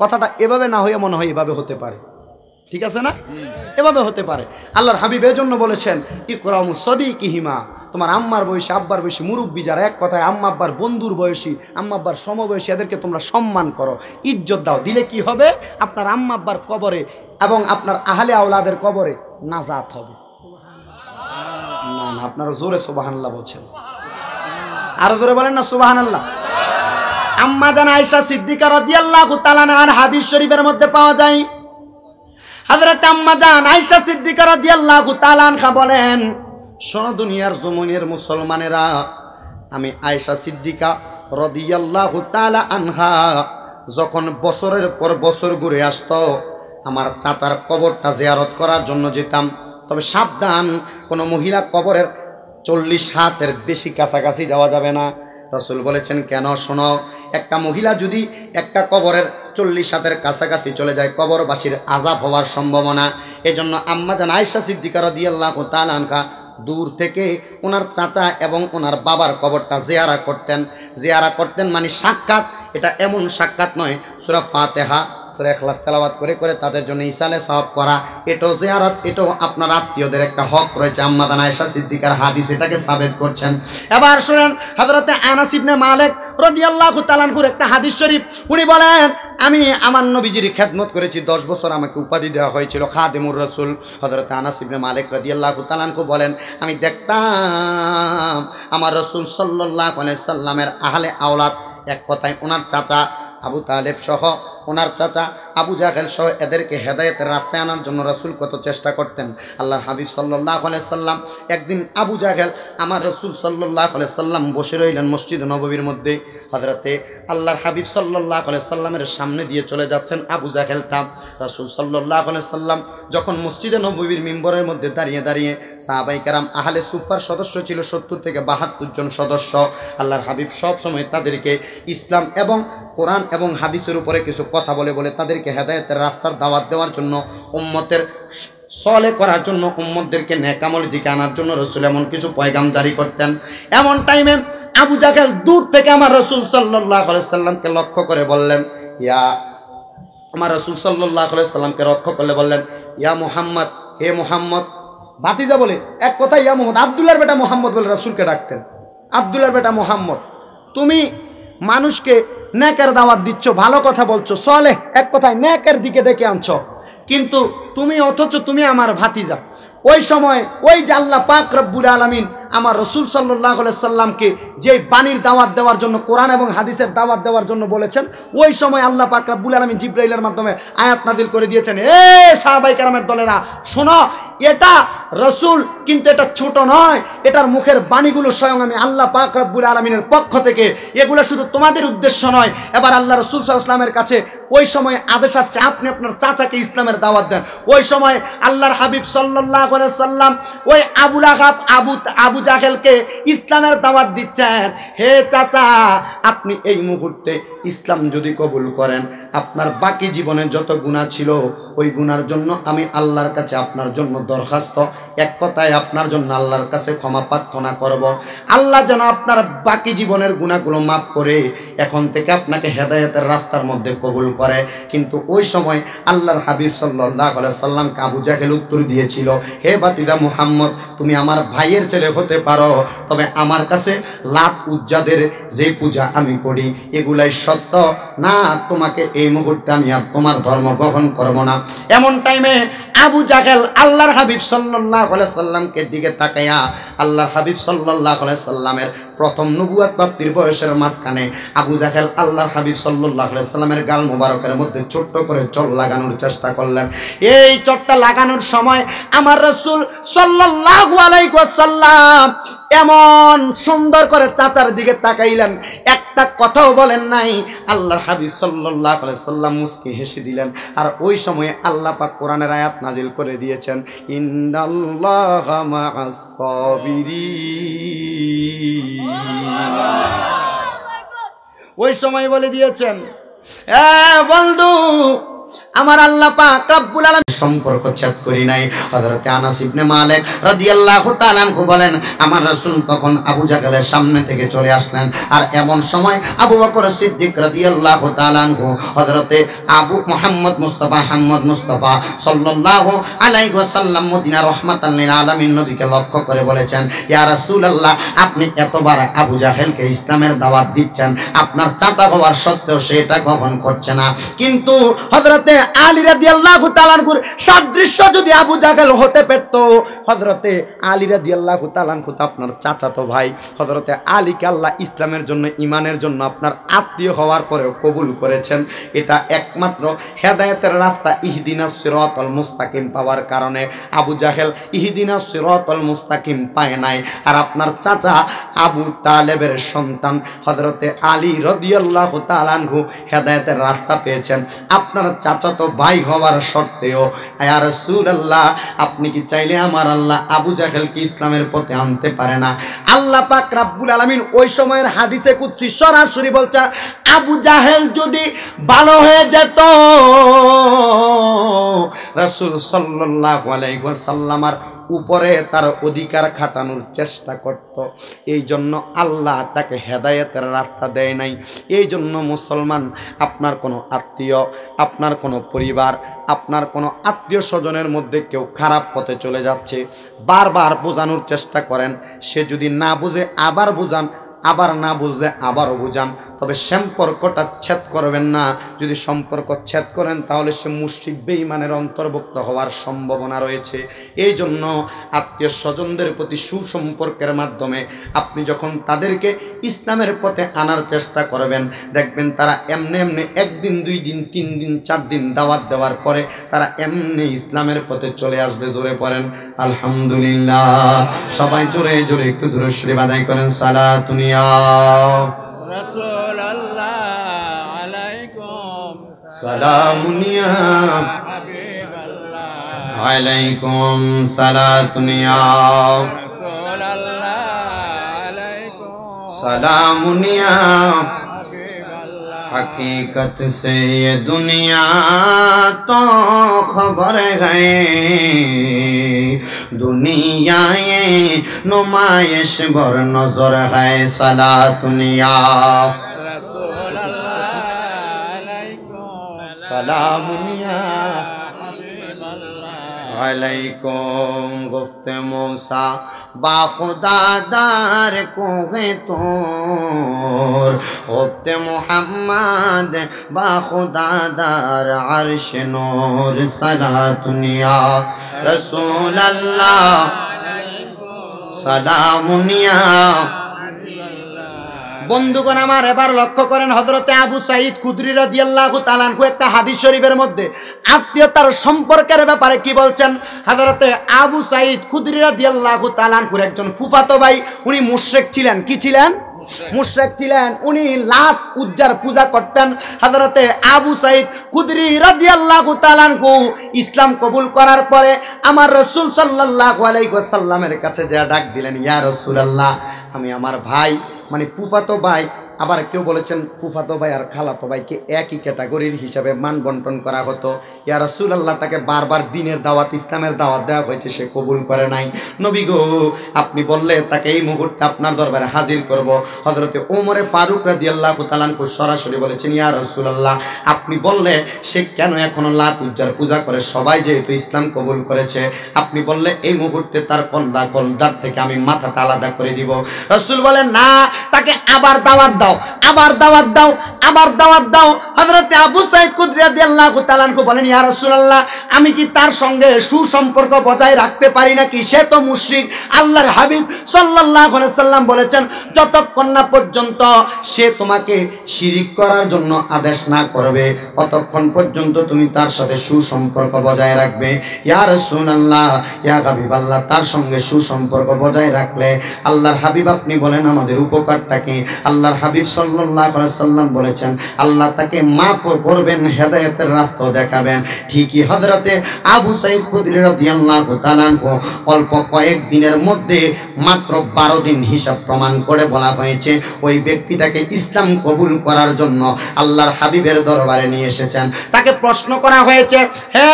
কথাটা এভাবে না হয়ে মনে হয় এভাবে হতে পারে ঠিক আছে না এভাবে হতে পারে আল্লাহর হাবিব জন্য বলেছেন ইকরাম সদি কিহিমা তোমার আম্মার বয়সী আব্বার বয়সী মুরব্বী যারা এক কথায় আম্মা আব্বার বন্ধুর বয়সী আম্মা আব্বার সমবয়সী এদেরকে তোমরা সম্মান করো ইজ্জত দাও দিলে কি হবে আপনার আম্মা আব্বার কবরে এবং আপনার আহলে আওলাদের কবরে নাজাত হবে না আপনারা জোরে সুবাহান আল্লাহ বলছেন আরো জোরে বলেন না সুবাহান আল্লাহ আম্মা জান আয়সা সিদ্দিকা রাদিয়াল্লাহু তাআলা আর হাদিস শরীফের মধ্যে পাওয়া যায় হযরত আম্মা জান আয়সা সিদ্দিকা রাদিয়াল্লাহু তাআলা আনহা বলেন শোনো দুনিয়ার জমিনের মুসলমানেরা আমি আয়সা সিদ্দিকা রদিয়াল্লাহু তাআলা আনহা যখন বছরের পর বছর ঘুরে আসত আমার চাচার কবরটা জিয়ারত করার জন্য যেতাম তবে সাবধান কোনো মহিলা কবরের চল্লিশ হাতের বেশি কাছাকাছি যাওয়া যাবে না রসুল বলেছেন কেন শোনো একটা মহিলা যদি একটা কবরের চল্লিশ হাতের কাছাকাছি চলে যায় কবরবাসীর আজাব হওয়ার সম্ভাবনা এজন্য আম্মা জান আয়সা সিদ্দিকার দিয়াল্লাহ তালানকা দূর থেকে ওনার চাচা এবং ওনার বাবার কবরটা জেয়ারা করতেন জেয়ারা করতেন মানে সাক্ষাৎ এটা এমন সাক্ষাৎ নয় সুরা ফাতেহা সুরা এখলাফ তেলাবাত করে করে তাদের জন্য ইসালে সাহাব করা এটাও জেহারাত এটাও আপনার আত্মীয়দের একটা হক রয়েছে আম্মাদান আয়সা সিদ্দিকার হাদিস এটাকে সাবেদ করছেন এবার শুনেন হাজরতে আনাস ইবনে মালেক রদিয়াল্লাহু তালানহুর একটা হাদিস শরীফ উনি বলেন আমি আমার নবীজির খেদমত করেছি দশ বছর আমাকে উপাধি দেওয়া হয়েছিল খাদেমুর রসুল হজরত আনাস ইবনে মালিক রাদিয়াল্লাহু তালানকু বলেন আমি দেখতাম আমার রসুল সাল্লাহ সাল্লামের আহলে আওলাদ এক কথায় ওনার চাচা আবু তালেব সহ ওনার চাচা আবু জাহেল সহ এদেরকে হেদায়তের রাস্তায় আনার জন্য রসুল কত চেষ্টা করতেন আল্লাহর হাবিব সাল্লাহ সাল্লাম একদিন আবু জাহেল আমার রসুল সাল্লাহ সাল্লাম বসে রইলেন মসজিদ নবীর মধ্যে হজরতে আল্লাহর হাবিব সাল্লাহ সাল্লামের সামনে দিয়ে চলে যাচ্ছেন আবু জাহেলটা রসুল সাল্লাহ সাল্লাম যখন মসজিদে নববীর মেম্বরের মধ্যে দাঁড়িয়ে দাঁড়িয়ে সাহাবাই কারাম আহলে সুফার সদস্য ছিল সত্তর থেকে বাহাত্তর জন সদস্য আল্লাহর হাবিব সবসময় তাদেরকে ইসলাম এবং কোরআন এবং হাদিসের উপরে কিছু কথা বলে বলে তাদেরকে হেদায়তের রাস্তার দাওয়াত দেওয়ার জন্য উম্মতের সলে করার জন্য উম্মতদেরকে নেকামলের দিকে আনার জন্য রসুল এমন কিছু পয়গাম জারি করতেন এমন টাইমে আবু জাকাল দূর থেকে আমার রসুল সাল্লাহ সাল্লামকে লক্ষ্য করে বললেন ইয়া আমার রসুল সাল্লাহ সাল্লামকে লক্ষ্য করলে বললেন ইয়া মোহাম্মদ হে মোহাম্মদ ভাতিজা বলে এক কথা ইয়া মোহাম্মদ আবদুল্লার বেটা মোহাম্মদ বলে রসুলকে ডাকতেন আবদুল্লার বেটা মোহাম্মদ তুমি মানুষকে ন্যাকের দাওয়াত দিচ্ছ ভালো কথা বলছো সলে এক কথায় ন্যাকের দিকে ডেকে আনছ কিন্তু তুমি অথচ তুমি আমার ভাতিজা ওই সময় ওই জাল্লা পাক রব্বুল আলমিন আমার রসুল সাল্লাহ সাল্লামকে যে বাণীর দাওয়াত দেওয়ার জন্য কোরআন এবং হাদিসের দাওয়াত দেওয়ার জন্য বলেছেন ওই সময় আল্লাহ পাক রব্বুল আলমিন জিব্রাইলের মাধ্যমে আয়াত নাদিল করে দিয়েছেন এ সাহাবাই কারামের দলেরা শোনো এটা রসুল কিন্তু এটা ছোট নয় এটার মুখের বাণীগুলো স্বয়ং আমি আল্লাহ পাক রব্বুল আলমিনের পক্ষ থেকে এগুলো শুধু তোমাদের উদ্দেশ্য নয় এবার আল্লাহ রসুল সাল্লামের কাছে ওই সময় আদেশ আসছে আপনি আপনার চাচাকে ইসলামের দাওয়াত দেন ওই সময় আল্লাহর হাবিব সাল্লাহ সাল্লাম ওই আবুল আহাব আবু আবু জাহেলকে ইসলামের দাওয়াত দিচ্ছেন হে চাচা আপনি এই মুহূর্তে ইসলাম যদি কবুল করেন আপনার বাকি জীবনে যত গুণা ছিল ওই গুণার জন্য আমি আল্লাহর কাছে আপনার জন্য দরখাস্ত এক কথায় আপনার জন্য আল্লাহর কাছে ক্ষমা প্রার্থনা করব আল্লাহ যেন আপনার বাকি জীবনের গুণাগুলো মাফ করে এখন থেকে আপনাকে হেদায়তের রাস্তার মধ্যে কবুল করে কিন্তু ওই সময় আল্লাহর হাবিব সাল্লাহ সাল্লাম কাবু জাহেল উত্তর দিয়েছিল হে বাতিদা মুহাম্মদ তুমি আমার ভাইয়ের ছেলে হতে পারো তবে আমার কাছে লাত উজ্জাদের যে পূজা আমি করি এগুলাই সত্য না তোমাকে এই মুহূর্তে আমি আর তোমার ধর্ম গ্রহণ করবো না এমন টাইমে আবু জাহেল আল্লাহর হাবিব সাল্লাহ সাল্লামকে দিকে তাকাইয়া আল্লাহর হাবিব সাল্লাহ সাল্লামের প্রথম নবুয়াত প্রাপ্তির বয়সের মাঝখানে আবু জাহেল আল্লাহ হাবিব সাল্লাহ সাল্লামের গাল মুবারকের মধ্যে ছোট্ট করে চট লাগানোর চেষ্টা করলেন এই চটটা লাগানোর সময় আমার রসুল সাল্লাহ আলাইকুয়াল্লাম এমন সুন্দর করে চাচার দিকে তাকাইলেন একটা কথাও বলেন নাই আল্লাহর হাবিব সাল্লাহ সাল্লাম মুসকে হেসে দিলেন আর ওই সময়ে আল্লাহ পাক কোরআনের আয়াত নাজিল করে দিয়েছেন ইন্দাল্লাহ Oh ওই সময় বলে দিয়েছেন বন্ধু আমার আল্লাহ পাক রব্বুল আলামিন সম্পর্ক ছেদ করি নাই হযরতে আনাস ইবনে মালিক রাদিয়াল্লাহু তাআলা আনহু বলেন আমার রাসূল তখন আবু জাকালের সামনে থেকে চলে আসলেন আর এমন সময় আবু বকর সিদ্দিক রাদিয়াল্লাহু তাআলা আনহু হযরতে আবু মোহাম্মদ মুস্তাফা আহমদ মুস্তাফা সাল্লাল্লাহু আলাইহি ওয়াসাল্লাম মদিনা রহমাতাল লিল আলামিন নবীকে লক্ষ্য করে বলেছেন ইয়া রাসূলুল্লাহ আপনি এতবার আবু জাহেলকে ইসলামের দাওয়াত দিচ্ছেন আপনার চাচা হওয়ার সত্ত্বেও সে এটা গ্রহণ করছে না কিন্তু হযরতে আলী রাদিয়াল্লাহু তাআলার সাদৃশ্য যদি আবু জাহেল হতে পারত হজরতে আলী রাদি আল্লাহ খুত আপনার চাচাতো ভাই হজরতে আলীকে আল্লাহ ইসলামের জন্য ইমানের জন্য আপনার আত্মীয় হওয়ার পরেও কবুল করেছেন এটা একমাত্র হেদায়তের রাস্তা ইহদিনা সিরতল মুস্তাকিম পাওয়ার কারণে আবু জাহেল ইহদিনা সিরতল মুস্তাকিম পায় নাই আর আপনার চাচা আবু তালেবের সন্তান হজরতে আলী রদিয়াল্লাহ তালানহু হেদায়তের রাস্তা পেয়েছেন আপনার চাচাতো ভাই হওয়ার সত্ত্বেও আর সুর আল্লাহ আপনি কি চাইলে আমার আল্লাহ আবু জাহেলকে ইসলামের পথে আনতে পারে না আল্লাহ পাক রাব্বুল আলমিন ওই সময়ের হাদিসে কুচ্ছি সরাসরি বলছে আবু জাহেল যদি ভালো হয়ে যেত রাসুল সাল্লাহ আলাইসাল্লামার উপরে তার অধিকার খাটানোর চেষ্টা করত এই জন্য আল্লাহ তাকে হেদায়েতের রাস্তা দেয় নাই এই জন্য মুসলমান আপনার কোনো আত্মীয় আপনার কোনো পরিবার আপনার কোনো আত্মীয় স্বজনের মধ্যে কেউ খারাপ পথে চলে যাচ্ছে বারবার বোঝানোর চেষ্টা করেন সে যদি না বুঝে আবার বোঝান আবার না বুঝলে আবারও বুঝান তবে সম্পর্কটা ছেদ করবেন না যদি সম্পর্ক ছেদ করেন তাহলে সে মুশ্রিক বেঈমানের অন্তর্ভুক্ত হওয়ার সম্ভাবনা রয়েছে এই জন্য আত্মীয় স্বজনদের প্রতি সুসম্পর্কের মাধ্যমে আপনি যখন তাদেরকে ইসলামের পথে আনার চেষ্টা করবেন দেখবেন তারা এমনি এমনি একদিন দুই দিন তিন দিন চার দিন দাওয়াত দেওয়ার পরে তারা এমনি ইসলামের পথে চলে আসবে জোরে পড়েন আলহামদুলিল্লাহ সবাই জোরে জোরে একটু ধরে শ্রীবাদাই করেন সালা তুনিয়া رسول اللہ علیکم سلام سدا حبیب اللہ علیکم گوم سدا دنیا سول اللہ لائک سدا منیا حقیقت سے یہ دنیا تو خبر ہے دنیا یہ نمائش بر نظر ہے سلا دنیا سلام علیکم گفت موسیٰ با خدا دار کوہ تور گفت محمد با خدا دار عرش نور صلاة دنیا رسول اللہ سلام علیکم বন্ধুগণ আমার এবার লক্ষ্য করেন হজরতে আবু সাইদ কুদরিরা দিয়াল্লাহু তালানহু একটা হাদিস শরীফের মধ্যে আত্মীয়তার সম্পর্কের ব্যাপারে কি বলছেন হজরতে আবু সাইদ কুদরিরা দিয়াল্লাহু তালানহু একজন ফুফাতো ভাই উনি মুশরেক ছিলেন কি ছিলেন মুশরেক ছিলেন উনি লাত উজ্জার পূজা করতেন হজরতে আবু সাইদ কুদরি রাদিয়াল্লাহু তাআলাহু ইসলাম কবুল করার পরে আমার রাসূল সাল্লাল্লাহু আলাইহি ওয়াসাল্লামের কাছে যা ডাক দিলেন ইয়া রাসূলুল্লাহ আমি আমার ভাই মানে পুফাতো ভাই আবার কেউ বলেছেন ফুফাতো ভাই আর খালাতো ভাইকে একই ক্যাটাগরির হিসাবে মান বন্টন করা হতো ইয়া আল্লাহ তাকে বারবার দিনের দাওয়াত ইসলামের দাওয়াত দেওয়া হয়েছে সে কবুল করে নাই নবী গো আপনি বললে তাকে এই মুহূর্তে আপনার দরবারে হাজির করব হজরতে ওমরে ফারুক রাজি আল্লাহ তালানপুর সরাসরি বলেছেন ইয়া রসুল আল্লাহ আপনি বললে সে কেন এখনও লাত উজ্জার পূজা করে সবাই যেহেতু ইসলাম কবুল করেছে আপনি বললে এই মুহূর্তে তার কল্লা কল্লার থেকে আমি মাথাটা আলাদা করে দিব রসুল বলে না তাকে আবার দাওয়াত দাও আবার দাওয়াত দাও আবার দাওয়াত দাও হজরতে আবু সাইদ কুদরিয়াদি আল্লাহ তালানকু বলেন ইয়া রসুল্লাহ আমি কি তার সঙ্গে সুসম্পর্ক বজায় রাখতে পারি নাকি সে তো মুশ্রিক আল্লাহর হাবিব সাল্লাহ সাল্লাম বলেছেন যতক্ষণ না পর্যন্ত সে তোমাকে শিরিক করার জন্য আদেশ না করবে অতক্ষণ পর্যন্ত তুমি তার সাথে সুসম্পর্ক বজায় রাখবে ইয়া রসুলাল্লাহ ইয়া হাবিব আল্লাহ তার সঙ্গে সুসম্পর্ক বজায় রাখলে আল্লাহর হাবিব আপনি বলেন আমাদের উপকারটাকে আল্লাহর হাবিব হাবিব সাল্লাম বলেছেন আল্লাহ তাকে মাফ করবেন হেদায়তের রাস্তা দেখাবেন ঠিকই হজরতে আবু সাইদ খুদ্রিয়াল্লাহ অল্প কয়েক দিনের মধ্যে মাত্র বারো দিন হিসাব প্রমাণ করে বলা হয়েছে ওই ব্যক্তিটাকে ইসলাম কবুল করার জন্য আল্লাহর হাবিবের দরবারে নিয়ে এসেছেন তাকে প্রশ্ন করা হয়েছে হে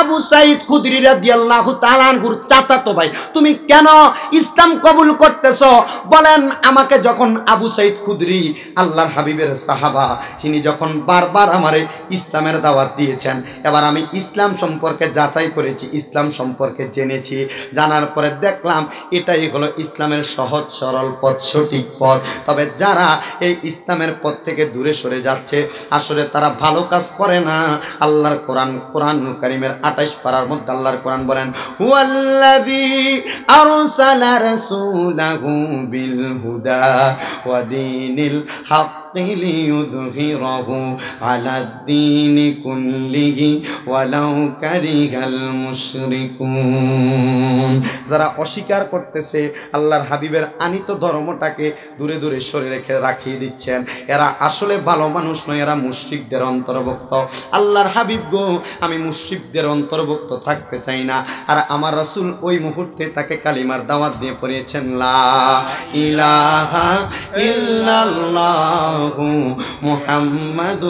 আবু সাইদ খুদ্রি রাদিয়াল্লাহু তালানহুর চাচাতো ভাই তুমি কেন ইসলাম কবুল করতেছ বলেন আমাকে যখন আবু সাইদ কুদরি নবী আল্লাহর হাবিবের সাহাবা তিনি যখন বারবার আমারে ইসলামের দাওয়াত দিয়েছেন এবার আমি ইসলাম সম্পর্কে যাচাই করেছি ইসলাম সম্পর্কে জেনেছি জানার পরে দেখলাম এটাই হলো ইসলামের সহজ সরল পথ সঠিক পথ তবে যারা এই ইসলামের পথ থেকে দূরে সরে যাচ্ছে আসলে তারা ভালো কাজ করে না আল্লাহর কোরআন কোরআন করিমের আটাইশ পাড়ার মধ্যে আল্লাহর কোরআন বলেন হুয়াল্লাযী আরসালা রাসূলাহু বিল হুদা ওয়া হাত بالحق ليظهره على الدين كله ولو كره المشركون যারা অস্বীকার করতেছে আল্লাহর হাবিবের আনিত ধর্মটাকে দূরে দূরে সরে রেখে রাখিয়ে দিচ্ছেন এরা আসলে ভালো মানুষ নয় এরা মুশ্রিকদের অন্তর্ভুক্ত আল্লাহর হাবিব গো আমি মুশ্রিকদের অন্তর্ভুক্ত থাকতে চাই না আর আমার রসুল ওই মুহূর্তে তাকে কালিমার দাওয়াত দিয়ে পড়িয়েছেন লা ইলাহা ইল্লাল্লাহ الله محمد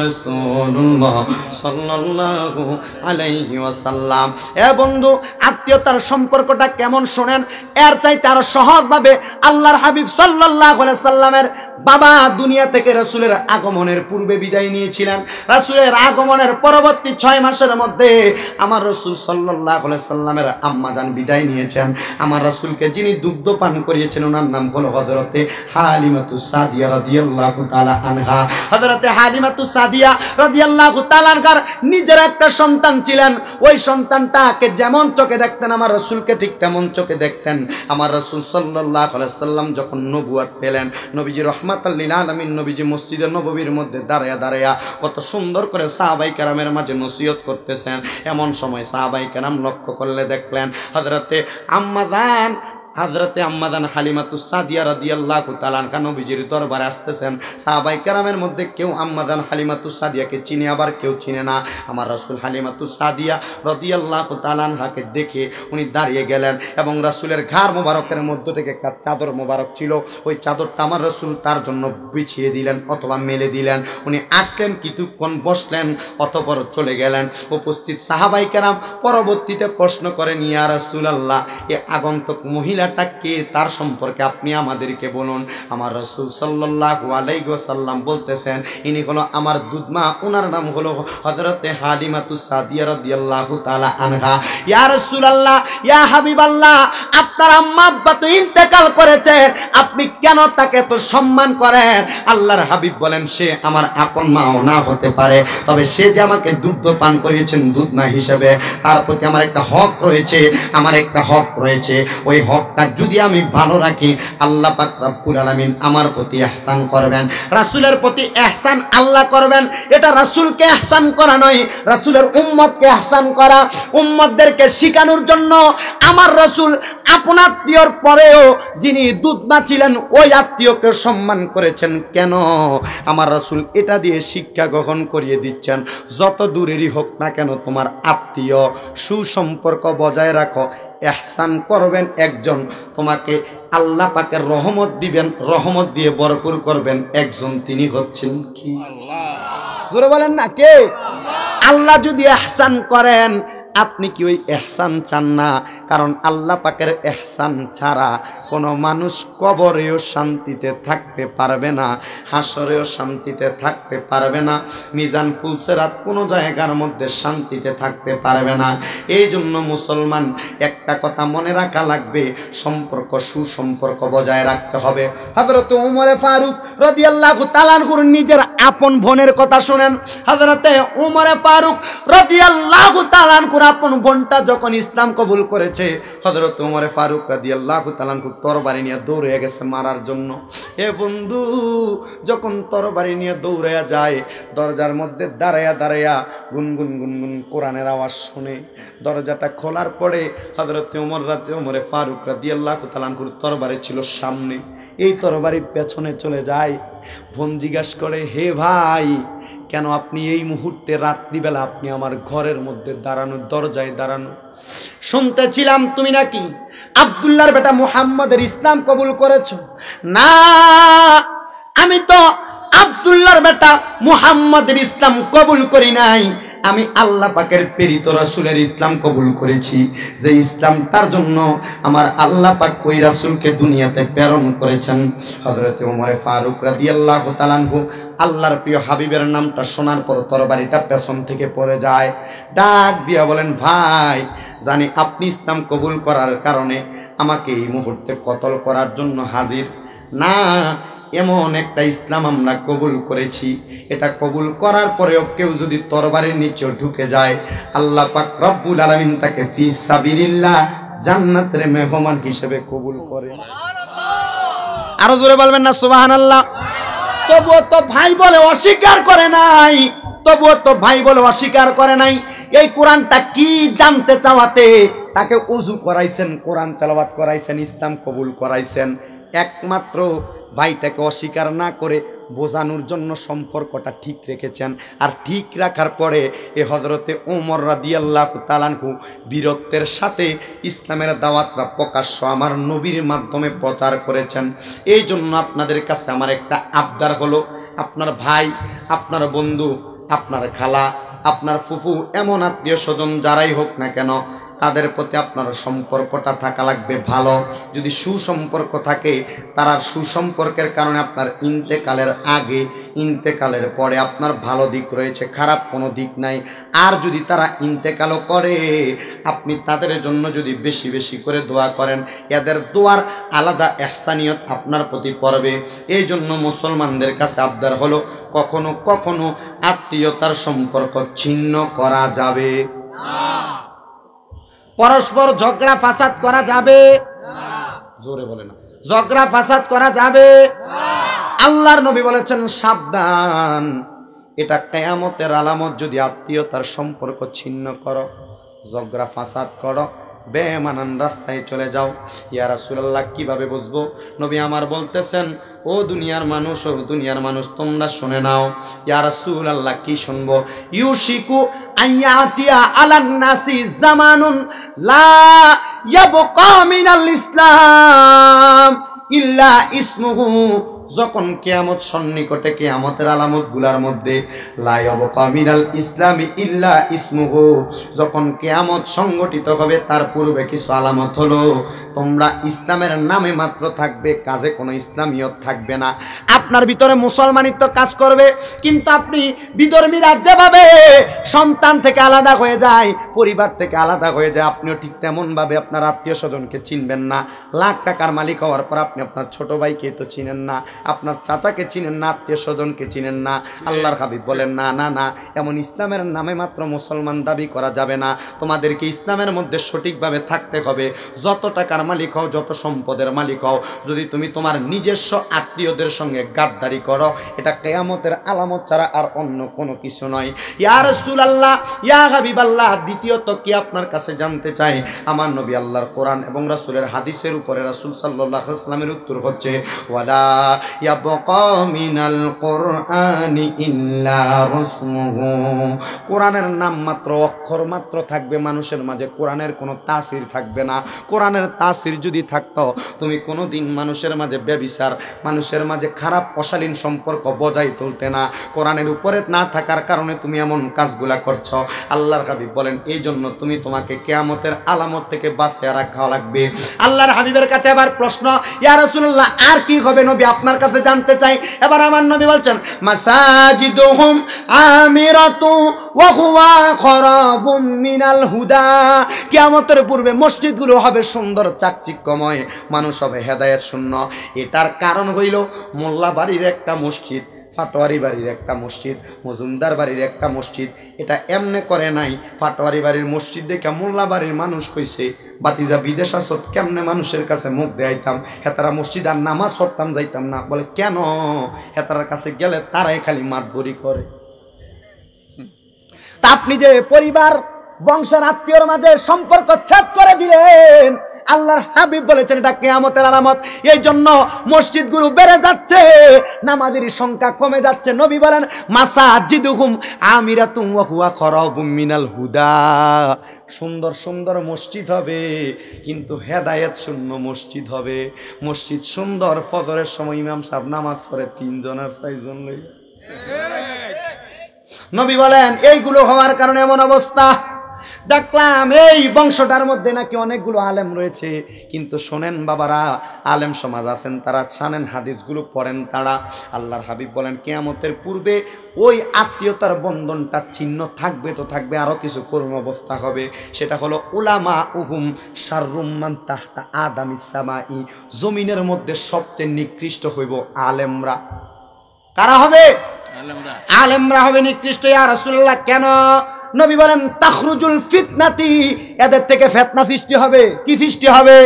رسول الله সাল্লাল্লাহু আলাইহি ওয়াসাল্লাম এ বন্ধু আত্মীয়তার সম্পর্কটা কেমন শোনেন এর চাইতে আরো সহজভাবে আল্লাহর হাবিব সাল্লাল্লাহু আলাইহি সাল্লামের বাবা দুনিয়া থেকে রাসুলের আগমনের পূর্বে বিদায় নিয়েছিলেন রাসুলের আগমনের পরবর্তী ছয় মাসের মধ্যে আমার রসুল সাল্লাহ সাল্লামের আম্মা যান বিদায় নিয়েছেন আমার রাসুলকে যিনি দুগ্ধ পান করিয়েছেন ওনার নাম হল হজরতে হালিমাতু সাদিয়া তালা আনহা হজরতে হালিমাতু সাদিয়া রদিয়াল্লাহ তালানহার নিজের একটা সন্তান ছিলেন ওই সন্তানটাকে যেমন চোখে দেখতেন আমার রসুলকে ঠিক তেমন চোখে দেখতেন আমার রসুল সাল্লাহ সাল্লাম যখন নবুয়াত পেলেন নবীজি রহমান মধ্যে কত সুন্দর করে মাঝে করতেছেন এমন সময় সাহাবাই কেরাম লক্ষ্য করলে দেখলেন হজরতে আম্মাদান হাজরতে আম্মাদান হালিমাতু সাদিয়া রাদিয়াল্লাহু তালান খান নবীজির দরবারে আসতেছেন সাহাবাই কেরামের মধ্যে কেউ আম্মাদান হালিমাতু সাদিয়াকে চিনে আবার কেউ চিনে না আমার রাসুল হালিমাতু সাদিয়া রাদিয়াল্লাহু তালান হাকে দেখে উনি দাঁড়িয়ে গেলেন এবং রাসূলের ঘাড় মোবারকের মধ্য থেকে একটা চাদর মোবারক ছিল ওই চাদরটা আমার রাসূল তার জন্য বিছিয়ে দিলেন অথবা মেলে দিলেন উনি আসলেন কিছুক্ষণ বসলেন অতপর চলে গেলেন উপস্থিত সাহাবাই কেরাম পরবর্তীতে প্রশ্ন করেন ইয়া আল্লাহ এ আগন্তুক মহিলা মহিলাটা কে তার সম্পর্কে আপনি আমাদেরকে বলুন আমার রসুল সাল্লাহু আলাইসাল্লাম বলতেছেন ইনি হলো আমার দুধমা ওনার নাম হলো হজরতে হালিমাতু সাদিয়া রদিয়াল্লাহ তালা আনহা ইয়া রসুল আল্লাহ ইয়া হাবিব আল্লাহ আপনার আম্মা আব্বা তো ইন্তেকাল করেছেন আপনি কেন তাকে তো সম্মান করেন আল্লাহর হাবিব বলেন সে আমার আপন মাও না হতে পারে তবে সে যে আমাকে দুধ পান করিয়েছেন দুধ না হিসেবে তার প্রতি আমার একটা হক রয়েছে আমার একটা হক রয়েছে ওই হক তা যদি আমি ভালো রাখি আল্লাহ পাক রাব্বুল আলামিন আমার প্রতি এহসান করবেন রাসূলের প্রতি এহসান আল্লাহ করবেন এটা রাসূলকে এহসান করা নয় রাসূলের উম্মতকে এহসান করা উম্মতদেরকে শিখানোর জন্য আমার রাসূল আপনার প্রিয়র পরেও যিনি দুধমা ছিলেন ওই আত্মীয়কে সম্মান করেছেন কেন আমার রাসূল এটা দিয়ে শিক্ষা গ্রহণ করিয়ে দিচ্ছেন যত দূরেরই হোক না কেন তোমার আত্মীয় সুসম্পর্ক বজায় রাখো এহসান করবেন একজন তোমাকে আল্লাহ পাকে রহমত দিবেন রহমত দিয়ে ভরপুর করবেন একজন তিনি হচ্ছেন কি জোরে বলেন না কে আল্লাহ যদি এহসান করেন আপনি কি ওই এহসান চান না কারণ আল্লাহ পাকের এহসান ছাড়া কোনো মানুষ কবরেও শান্তিতে থাকতে পারবে না হাসরেও শান্তিতে থাকতে পারবে না মিজান ফুলসেরাত কোনো জায়গার মধ্যে শান্তিতে থাকতে পারবে না এই জন্য মুসলমান একটা কথা মনে রাখা লাগবে সম্পর্ক সুসম্পর্ক বজায় রাখতে হবে হাজরত উমরে ফারুক রদিয়াল্লাহ তালানহুর নিজের আপন বোনের কথা শোনেন হজরতে উমরে ফারুক রদিয়াল্লাহ তালানহুর আপন ঘন্টা যখন ইসলাম কবুল করেছে হজরত উমরে ফারুক রাদি আল্লাহ তালাঙ্কু তরবারি নিয়ে দৌড়ে গেছে মারার জন্য হে বন্ধু যখন তরবারি নিয়ে দৌড়ে যায় দরজার মধ্যে দাঁড়ায়া দাঁড়ায়া গুনগুন গুনগুন কোরআনের আওয়াজ শুনে দরজাটা খোলার পরে হজরত উমর রাতে উমরে ফারুক রাদি আল্লাহ তালাঙ্কুর তরবারি ছিল সামনে এই তরবারির পেছনে চলে যায় বোন জিজ্ঞাসা করে হে ভাই কেন আপনি এই মুহূর্তে রাত্রিবেলা আপনি আমার ঘরের মধ্যে দাঁড়ানো দরজায় দাঁড়ানো শুনতেছিলাম তুমি নাকি আবদুল্লার বেটা মুহাম্মদের ইসলাম কবুল করেছ না আমি তো আবদুল্লার বেটা মুহাম্মদের ইসলাম কবুল করি নাই আমি আল্লাহ পাকের প্রেরিত রাসুলের ইসলাম কবুল করেছি যে ইসলাম তার জন্য আমার আল্লাহ পাক ওই রাসুলকে দুনিয়াতে প্রেরণ করেছেন হজরতে উমরে ফারুক রাদি আল্লাহ তালানহু আল্লাহর প্রিয় হাবিবের নামটা শোনার পর তরবারিটা পেছন থেকে পড়ে যায় ডাক দিয়া বলেন ভাই জানি আপনি ইসলাম কবুল করার কারণে আমাকে এই মুহূর্তে কতল করার জন্য হাজির না এমন একটা ইসলাম আমরা কবুল করেছি এটা কবুল করার পরেও কেউ যদি তরবারের নিচে ঢুকে যায় আল্লাহ পাক রব্বুল আলমিন তাকে ফি সাবিরিল্লাহ জান্নাতের মেহমান হিসেবে কবুল করে আরো জোরে বলবেন না সুবাহান আল্লাহ তবুও তো ভাই বলে অস্বীকার করে নাই তবুও তো ভাই বলে অস্বীকার করে নাই এই কোরআনটা কি জানতে চাওয়াতে তাকে উজু করাইছেন কোরআন তেলাবাত করাইছেন ইসলাম কবুল করাইছেন একমাত্র ভাইটাকে অস্বীকার না করে বোঝানোর জন্য সম্পর্কটা ঠিক রেখেছেন আর ঠিক রাখার পরে এ হজরতে ওমর রাদিয়াল্লাহ তালানহু বীরত্বের সাথে ইসলামের দাওয়াতরা প্রকাশ্য আমার নবীর মাধ্যমে প্রচার করেছেন এই জন্য আপনাদের কাছে আমার একটা আবদার হলো আপনার ভাই আপনার বন্ধু আপনার খালা আপনার ফুফু এমন আত্মীয় স্বজন যারাই হোক না কেন তাদের প্রতি আপনার সম্পর্কটা থাকা লাগবে ভালো যদি সুসম্পর্ক থাকে তারা সুসম্পর্কের কারণে আপনার ইন্তেকালের আগে ইন্তেকালের পরে আপনার ভালো দিক রয়েছে খারাপ কোনো দিক নাই আর যদি তারা ইন্তেকালও করে আপনি তাদের জন্য যদি বেশি বেশি করে দোয়া করেন এদের দোয়ার আলাদা এহসানিয়ত আপনার প্রতি পড়বে এই জন্য মুসলমানদের কাছে আবদার হলো কখনো কখনো আত্মীয়তার সম্পর্ক ছিন্ন করা যাবে পরস্পর ঝগড়া ফাসাদ করা যাবে জোরে বলে না ঝগড়া ফাসাদ করা যাবে আল্লাহর নবী বলেছেন সাবধান এটা কেয়ামতের আলামত যদি আত্মীয়তার সম্পর্ক ছিন্ন করো ঝগড়া ফাসাদ করো বেমানান রাস্তায় চলে যাও ইয়ারা সুলাল্লাহ কিভাবে বুঝবো নবী আমার বলতেছেন ও দুনিয়ার মানুষ ও দুনিয়ার মানুষ তোমরা শুনে নাও ইয়ার সুল আল্লাহ কি শুনবো ইউশিকু আইয়াতিয়া আলান নাসি জামানুন লা ইয়াবকা মিনাল ইসলাম ইল্লা ইসমুহু যখন কেয়ামত সন্নিকটে কেয়ামতের আলামত গুলার মধ্যে লাই অবকামিনাল ইসলামী ইল্লা ইসমুহ যখন কেয়ামত সংগঠিত হবে তার পূর্বে কিছু আলামত হলো তোমরা ইসলামের নামে মাত্র থাকবে কাজে কোনো ইসলামীয় থাকবে না আপনার ভিতরে মুসলমানিত্ব কাজ করবে কিন্তু আপনি বিধর্মীরা যেভাবে সন্তান থেকে আলাদা হয়ে যায় পরিবার থেকে আলাদা হয়ে যায় আপনিও ঠিক তেমনভাবে আপনার আত্মীয় স্বজনকে চিনবেন না লাখ টাকার মালিক হওয়ার পর আপনি আপনার ছোট ভাইকে তো চিনেন না আপনার চাচাকে চিনেন না আত্মীয় স্বজনকে চিনেন না আল্লাহর হাবিব বলেন না না না এমন ইসলামের নামে মাত্র মুসলমান দাবি করা যাবে না তোমাদেরকে ইসলামের মধ্যে সঠিকভাবে থাকতে হবে যত টাকার মালিক হও যত সম্পদের মালিক হও যদি তুমি তোমার নিজস্ব আত্মীয়দের সঙ্গে গাদ্দারি করো এটা কেয়ামতের আলামত ছাড়া আর অন্য কোনো কিছু নয় ইয়ার আল্লাহ ইয়া হাবিব আল্লাহ দ্বিতীয়ত কি আপনার কাছে জানতে চাই আমার নবী আল্লাহর কোরআন এবং রাসুলের হাদিসের উপরে রাসুল সাল্লাহ ইসলামের উত্তর হচ্ছে ওয়ালা ইয়াবকা মিনাল কোরআনি ইল্লা রসমুহু কোরআনের নাম মাত্র অক্ষর মাত্র থাকবে মানুষের মাঝে কোরআনের কোনো তাসির থাকবে না কোরআনের তাসির যদি থাকতো তুমি কোনো দিন মানুষের মাঝে ব্যবিচার মানুষের মাঝে খারাপ অশালীন সম্পর্ক বজায় তুলতে না কোরআনের উপরে না থাকার কারণে তুমি এমন কাজগুলা করছো আল্লাহর হাবিব বলেন এই জন্য তুমি তোমাকে কেয়ামতের আলামত থেকে বাঁচিয়ে রাখা লাগবে আল্লাহর হাবিবের কাছে আবার প্রশ্ন ইয়া আর কি হবে নবী আপনার কাছে জানতে চাই এবার আমার নবী বলছেন মাসাজিদুহুম আমিরাতু ওয়া হুয়া খরাবুম মিনাল হুদা কিয়ামতের পূর্বে মসজিদগুলো হবে সুন্দর চাকচিক্যময় মানুষ হবে হেদায়ের শূন্য এটার কারণ হইল মোল্লা বাড়ির একটা মসজিদ ফাটোয়ারি বাড়ির একটা মসজিদ মজুমদার বাড়ির একটা মসজিদ এটা এমনে করে নাই ফাটোয়ারি বাড়ির মসজিদ দেখে মোল্লা বাড়ির মানুষ কইছে বাতিজা বিদেশ আসত কেমনে মানুষের কাছে মুখ দেয়াইতাম হেতারা মসজিদ আর নামাজ পড়তাম যাইতাম না বলে কেন হেতারার কাছে গেলে তারাই খালি মাতবরি করে তা আপনি যে পরিবার বংশের আত্মীয়র মাঝে সম্পর্ক ছেদ করে দিলেন আল্লাহর হাবিব বলেছেন এটা কেয়ামতের আলামত এই জন্য মসজিদ গুরু বেড়ে যাচ্ছে নামাজের সংখ্যা কমে যাচ্ছে নবী বলেন মাসা হুম আমিরা তুমা হুয়া হুদা সুন্দর সুন্দর মসজিদ হবে কিন্তু হেদায়েত শূন্য মসজিদ হবে মসজিদ সুন্দর ফজরের সময় ইমাম সাহেব নামাজ পড়ে তিনজনের ছয়জন নবী বলেন এইগুলো হওয়ার কারণে এমন অবস্থা দেখলাম এই বংশটার মধ্যে নাকি অনেকগুলো আলেম রয়েছে কিন্তু শোনেন বাবারা আলেম সমাজ আছেন তারা ছানেন হাদিসগুলো পড়েন তারা আল্লাহর হাবিব বলেন কেয়ামতের পূর্বে ওই আত্মীয়তার বন্ধনটা চিহ্ন থাকবে তো থাকবে আরও কিছু করুণ অবস্থা হবে সেটা হলো উলামা উহুম সারুম্মান তাহতা ইসামা ই জমিনের মধ্যে সবচেয়ে নিকৃষ্ট হইব আলেমরা কারা হবে আলেমরা হবে নিকৃষ্ট ইয়া রসুল্লাহ কেন নবী বলেন তাখরুজুল ফিতনাতি এদের থেকে ফেতনা সৃষ্টি হবে কি সৃষ্টি হবে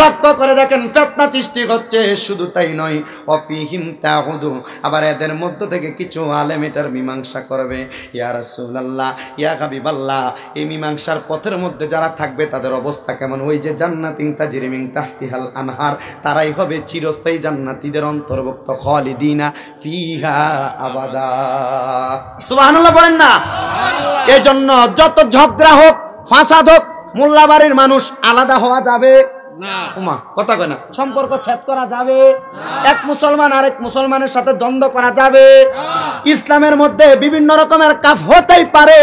লক্ষ্য করে দেখেন ফেতনা সৃষ্টি হচ্ছে শুধু তাই নয় অপিহিম তাহুদু আবার এদের মধ্য থেকে কিছু আলেম এটার মীমাংসা করবে ইয়ার সুল্লাহ ইয়া বাল্লাহ এই মীমাংসার পথের মধ্যে যারা থাকবে তাদের অবস্থা কেমন ওই যে জান্নাতিং তাজিরিমিং তাহতিহাল আনহার তারাই হবে চিরস্থায়ী জান্নাতিদের অন্তর্ভুক্ত খালিদিনা ফিহা আবাদা সুবাহ বলেন না এজন্য যত ঝগড়া হোক ফাঁসাদ হোক মোল্লাবাড়ির মানুষ আলাদা হওয়া যাবে না সম্পর্ক ছেদ করা যাবে এক মুসলমান আর এক মুসলমানের সাথে দ্বন্দ্ব করা যাবে ইসলামের মধ্যে বিভিন্ন রকমের কাজ হতেই পারে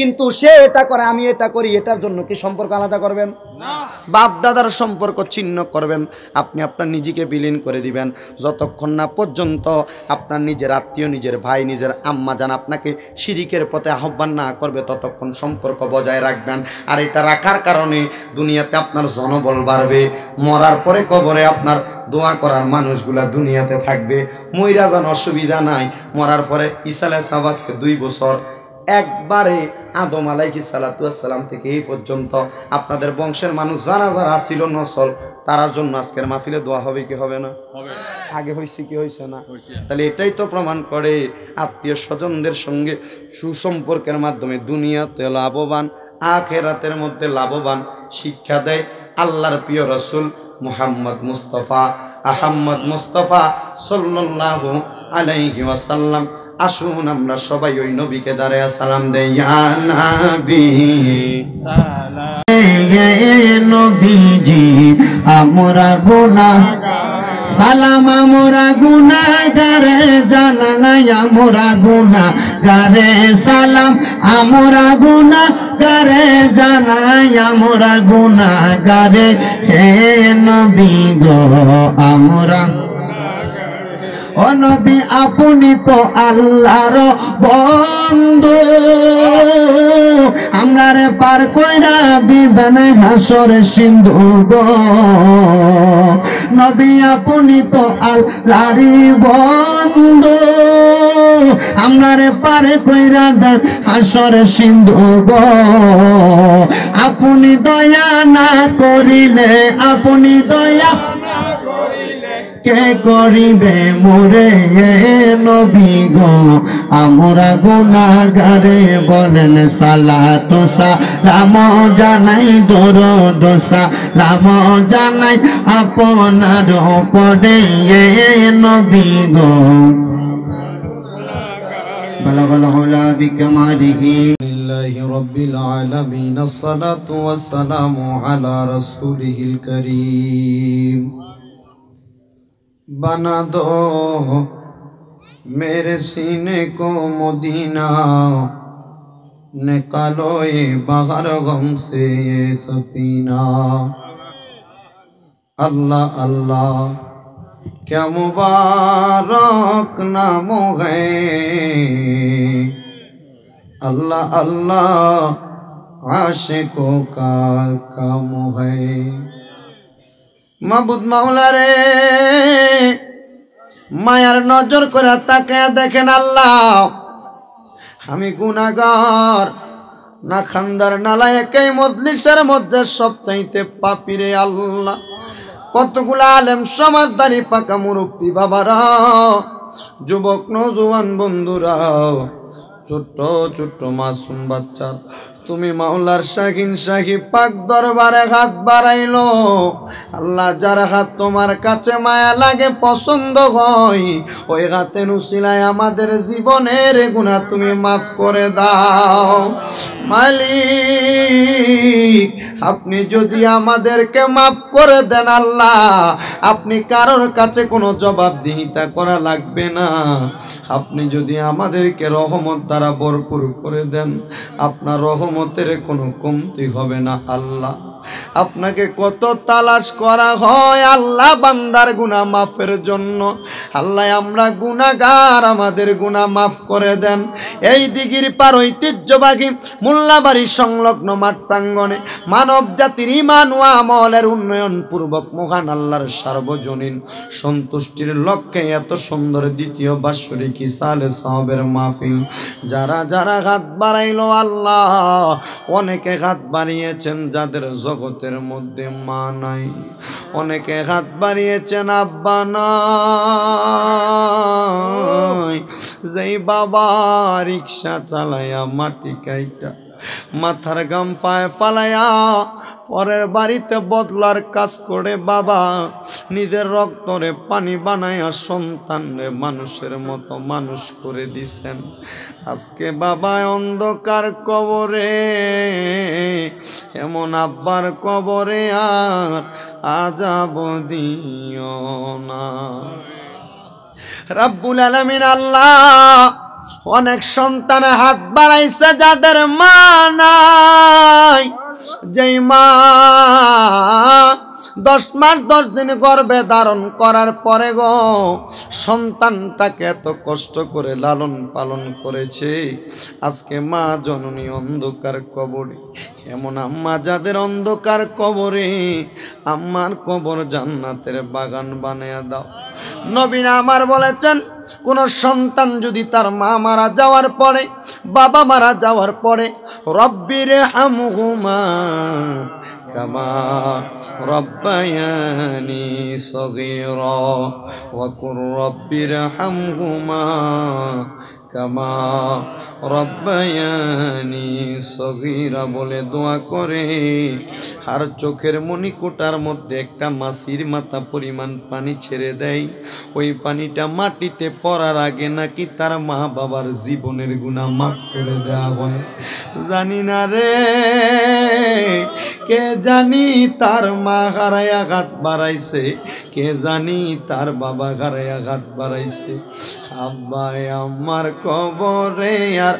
কিন্তু সে এটা করে আমি এটা করি এটার জন্য কি সম্পর্ক আলাদা করবেন বাপ দাদার সম্পর্ক ছিন্ন করবেন আপনি আপনার নিজেকে বিলীন করে দিবেন যতক্ষণ না পর্যন্ত আপনার নিজের আত্মীয় নিজের ভাই নিজের আম্মা যান আপনাকে শিরিকের পথে আহ্বান না করবে ততক্ষণ সম্পর্ক বজায় রাখবেন আর এটা রাখার কারণে দুনিয়াতে আপনার জনবল বাড়বে মরার পরে কবরে আপনার দোয়া করার মানুষগুলা দুনিয়াতে থাকবে মহিরা যান অসুবিধা নাই মরার পরে ইসালে সাবাসকে দুই বছর একবারে আদম আলাইকি সালাতাম থেকে এই পর্যন্ত আপনাদের বংশের মানুষ যারা যারা আসছিল নসল তারার জন্য আজকের মাহফিলে দোয়া হবে কি হবে না আগে হয়েছে কি হয়েছে না তাহলে এটাই তো প্রমাণ করে আত্মীয় স্বজনদের সঙ্গে সুসম্পর্কের মাধ্যমে দুনিয়াতে লাভবান আখেরাতের মধ্যে লাভবান শিক্ষা দেয় আল্লাহর প্রিয় রসুল মুহাম্মদ মুস্তফা আহম্মদ মুস্তফা সাল্লাহ আলাইহি ওয়াসাল্লাম আসুন আমরা সবাই ওই নবীকে দাঁড়ায় সালাম দেই আমরা গুনা সালাম আমরা গুনা গারে জানাই আমরা গুনা গারে সালাম আমরা গুনা গারে জানাই আমরা গুনা গারে হে নবী গো আমরা অনবি আপনি তো আল্লাহর বন্ধু আমরা রে পার কইরা দিবেন হাসর সিন্ধু গো নবী আপনি তো আল্লাহরি বন্ধু আমরা রে পার কইরা দেন হাসর সিন্ধু গো আপনি দয়া না করিলে আপনি দয়া কে করিবে মোরে নবী গো আমরা গুনাগারে বলেন সালা তোসা রাম জানাই দর দোসা রাম জানাই আপনার পরে নবী গো بلغ العلا بكماله لله رب العالمين الصلاة والسلام على رسوله الكريم بنا دو میرے سینے کو مدینہ نکالو یہ بغر غم سے یہ سفینہ اللہ اللہ کیا مبارک نام ہے اللہ اللہ عاشقوں کا کام ہے মাবুদ মাওলা রে মায়ার নজর করে তাকে দেখেন আল্লাহ আমি গুনাগর না খান্দার নালায় একই মজলিসের মধ্যে সব চাইতে পাপিরে আল্লাহ কতগুলো আলেম সমাজদারি পাকা মুরব্বী বাবারা যুবক নজুয়ান বন্ধুরা ছোট্ট ছোট্ট মাসুম বাচ্চার তুমি মাওলার শাহিন শাহি পাক দরবারে হাত বাড়াইল আল্লাহ যার হাত তোমার কাছে মায়া লাগে পছন্দ হয় ওই হাতে নুসিলায় আমাদের জীবনের গুণা তুমি মাফ করে দাও মালি আপনি যদি আমাদেরকে মাফ করে দেন আল্লাহ আপনি কারোর কাছে কোনো জবাব দিহিতা করা লাগবে না আপনি যদি আমাদেরকে রহমত দ্বারা ভরপুর করে দেন আপনার রহমত নিয়ামতের কোনো কমতি হবে না আল্লাহ আপনাকে কত তালাশ করা হয় আল্লাহ বান্দার গুণা মাফের জন্য আল্লাহ আমরা গুণাগার আমাদের গুণা মাফ করে দেন এই দিঘির পার ঐতিহ্যবাহী মোল্লাবাড়ি সংলগ্ন মাঠ প্রাঙ্গনে মানব জাতির ইমান ও আমলের পূর্বক মহান আল্লাহর সার্বজনীন সন্তুষ্টির লক্ষ্যে এত সুন্দর দ্বিতীয় বাৎসরিক ইসালে সাহবের মাহফিল যারা যারা হাত বাড়াইল আল্লাহ অনেকে হাত বাড়িয়েছেন যাদের জগতের মধ্যে মা নাই অনেকে হাত বাড়িয়েছেন আব্বা নাই যেই বাবা রিক্সা চালাইয়া মাটি কাইটা মাথার গাম পায় পালায়া পরের বাড়িতে বদলার কাজ করে বাবা নিজের রক্তরে পানি বানায়া রে মানুষের মতো মানুষ করে দিছেন আজকে বাবা অন্ধকার কবরে এমন আব্বার কবরে আর আজাব দিও না রাব্বুল আলমিন আল্লাহ অনেক সন্তান হাত বাড়াইছে যাদের মা নাই যেই মা দশ মাস দশ দিন গর্ভে ধারণ করার পরে গো সন্তানটাকে এত কষ্ট করে লালন পালন করেছে আজকে মা জননী অন্ধকার কবরে এমন আম্মা যাদের অন্ধকার কবরে আম্মার কবর জান্নাতের বাগান বানিয়ে দাও নবীন আমার বলেছেন কোন সন্তান যদি তার মা মারা যাওয়ার পরে বাবা মারা যাওয়ার পরে রব্বিরে হামহুমা كما ربياني صغيرا وقل رب ارحمهما কামা রব্বায়ানি সগিরা বলে দোয়া করে আর চোখের মণিকোটার মধ্যে একটা মাসির মাথা পরিমাণ পানি ছেড়ে দেয় ওই পানিটা মাটিতে পড়ার আগে নাকি তার মা বাবার জীবনের গুণা মাফ করে দেওয়া হয় জানি না রে কে জানি তার মা ঘরে আঘাত বাড়াইছে কে জানি তার বাবা ঘরে আঘাত বাড়াইছে আব্বাই আমার কবরে আর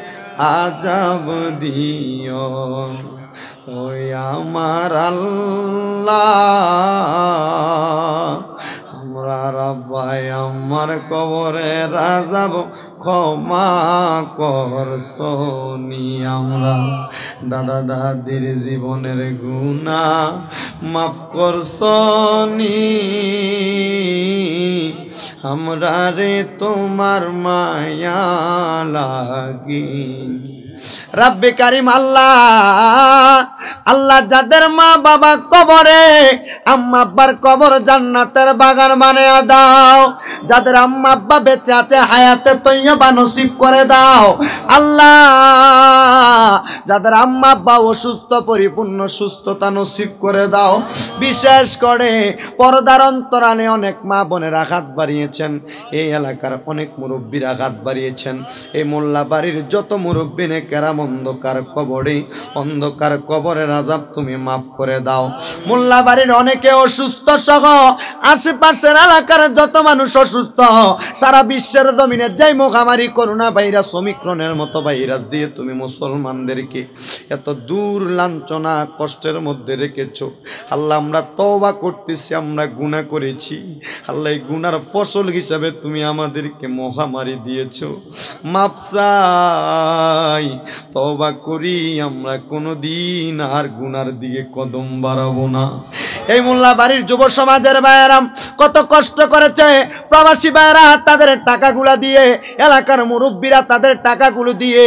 আজাব দিও ওই আমার আল্লাহ আল্লাহ রব্বাই আমার কবরে রাজাব ক্ষমা কর সোনি আমরা দাদা দাদির জীবনের গুণা মাফ কর সোনি আমরা রে তোমার মায়া লাগিনি রাব্বি কারিম আল্লাহ আল্লাহ যাদের মা বাবা কবরে আম্মা আব্বার কবর জান্নাতের বাগান মানে দাও যাদের আম্মা আব্বা বেঁচে আছে হায়াতে তৈয়বা নসিব করে দাও আল্লাহ যাদের আম্মা আব্বা অসুস্থ পরিপূর্ণ সুস্থতা নসিব করে দাও বিশেষ করে পর্দার অন্তরালে অনেক মা বোনের আঘাত বাড়িয়েছেন এই এলাকার অনেক মুরব্বীর আঘাত বাড়িয়েছেন এই মোল্লা বাড়ির যত মুরব্বী নেক মুনাফিকেরাম অন্ধকার কবরে অন্ধকার কবরের আজাব তুমি মাফ করে দাও মোল্লা বাড়ির অনেকে অসুস্থ সহ আশেপাশের এলাকার যত মানুষ অসুস্থ সারা বিশ্বের জমিনে যাই মহামারী করোনা ভাইরাস অমিক্রণের মতো ভাইরাস দিয়ে তুমি মুসলমানদেরকে এত দূর লাঞ্ছনা কষ্টের মধ্যে রেখেছো আল্লাহ আমরা তওবা করতেছি আমরা গুণা করেছি আল্লাহ এই গুনার ফসল হিসাবে তুমি আমাদেরকে মহামারী দিয়েছো মাপসাই তবা করি আমরা কোনো দিন আর গুনার দিকে কদম বাড়াবো না এই মোল্লা বাড়ির যুব সমাজের বায়রাম কত কষ্ট করেছে প্রবাসী বায়রা তাদের টাকাগুলো দিয়ে এলাকার মুরব্বীরা তাদের টাকাগুলো দিয়ে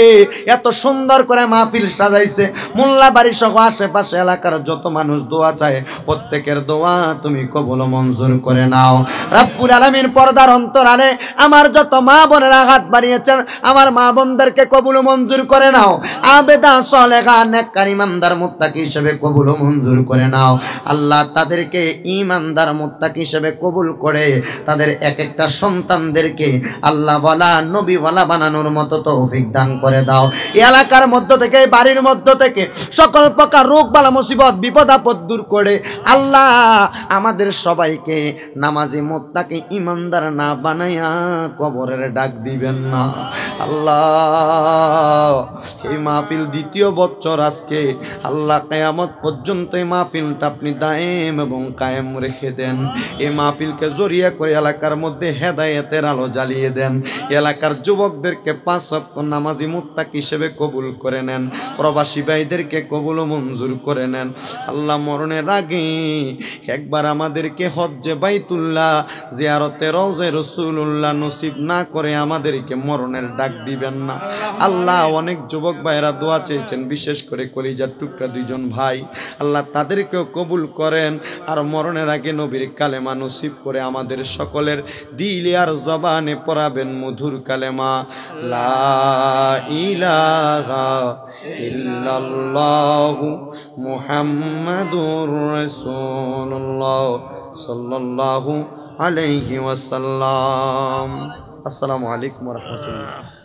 এত সুন্দর করে মাহফিল সাজাইছে মোল্লা বাড়ির সহ আশেপাশে এলাকার যত মানুষ দোয়া চায় প্রত্যেকের দোয়া তুমি কবল মঞ্জুর করে নাও রাব্বুল আলমীর পর্দার অন্তরালে আমার যত মা বোনের আঘাত বাড়িয়েছেন আমার মা বোনদেরকে কবুল মঞ্জুর করে করে নাও আবেদা সলেগা নেককার ইমানদার মোত্তাকি হিসেবে কবুল মঞ্জুর করে নাও আল্লাহ তাদেরকে ইমানদার মোত্তাকি হিসেবে কবুল করে তাদের এক একটা সন্তানদেরকে আল্লাহ বলা নবীওয়ালা বানানোর মতো তৌফিক দান করে দাও এলাকার মধ্য থেকে বাড়ির মধ্য থেকে সকল প্রকার রোগ বালা মুসিবত বিপদ আপদ দূর করে আল্লাহ আমাদের সবাইকে নামাজি মোত্তাকে ইমানদার না বানাইয়া কবরের ডাক দিবেন না আল্লাহ এই মাহফিল দ্বিতীয় বছর আজকে আল্লাহ কেয়ামত পর্যন্ত এই মাহফিলটা আপনি দায়েম এবং কায়েম রেখে দেন এই মাহফিলকে জড়িয়ে করে এলাকার মধ্যে হেদায়েতের আলো জ্বালিয়ে দেন এলাকার যুবকদেরকে পাঁচ সপ্ত নামাজি মুত্তাক হিসেবে কবুল করে নেন প্রবাসী ভাইদেরকে কবুল মঞ্জুর করে নেন আল্লাহ মরণের আগে একবার আমাদেরকে হজ্জে বাইতুল্লাহ জিয়ারতে রওজে রসুল্লাহ নসিব না করে আমাদেরকে মরণের ডাক দিবেন না আল্লাহ অনেক অনেক যুবক ভাইয়েরা দোয়া চেয়েছেন বিশেষ করে কলিজার টুকরা দুইজন ভাই আল্লাহ তাদেরকেও কবুল করেন আর মরণের আগে নবীর কালেমা নসিব করে আমাদের সকলের দিল আর জবানে পড়াবেন মধুর কালেমা আসসালামু আলাইকুম রহমতুল্লাহ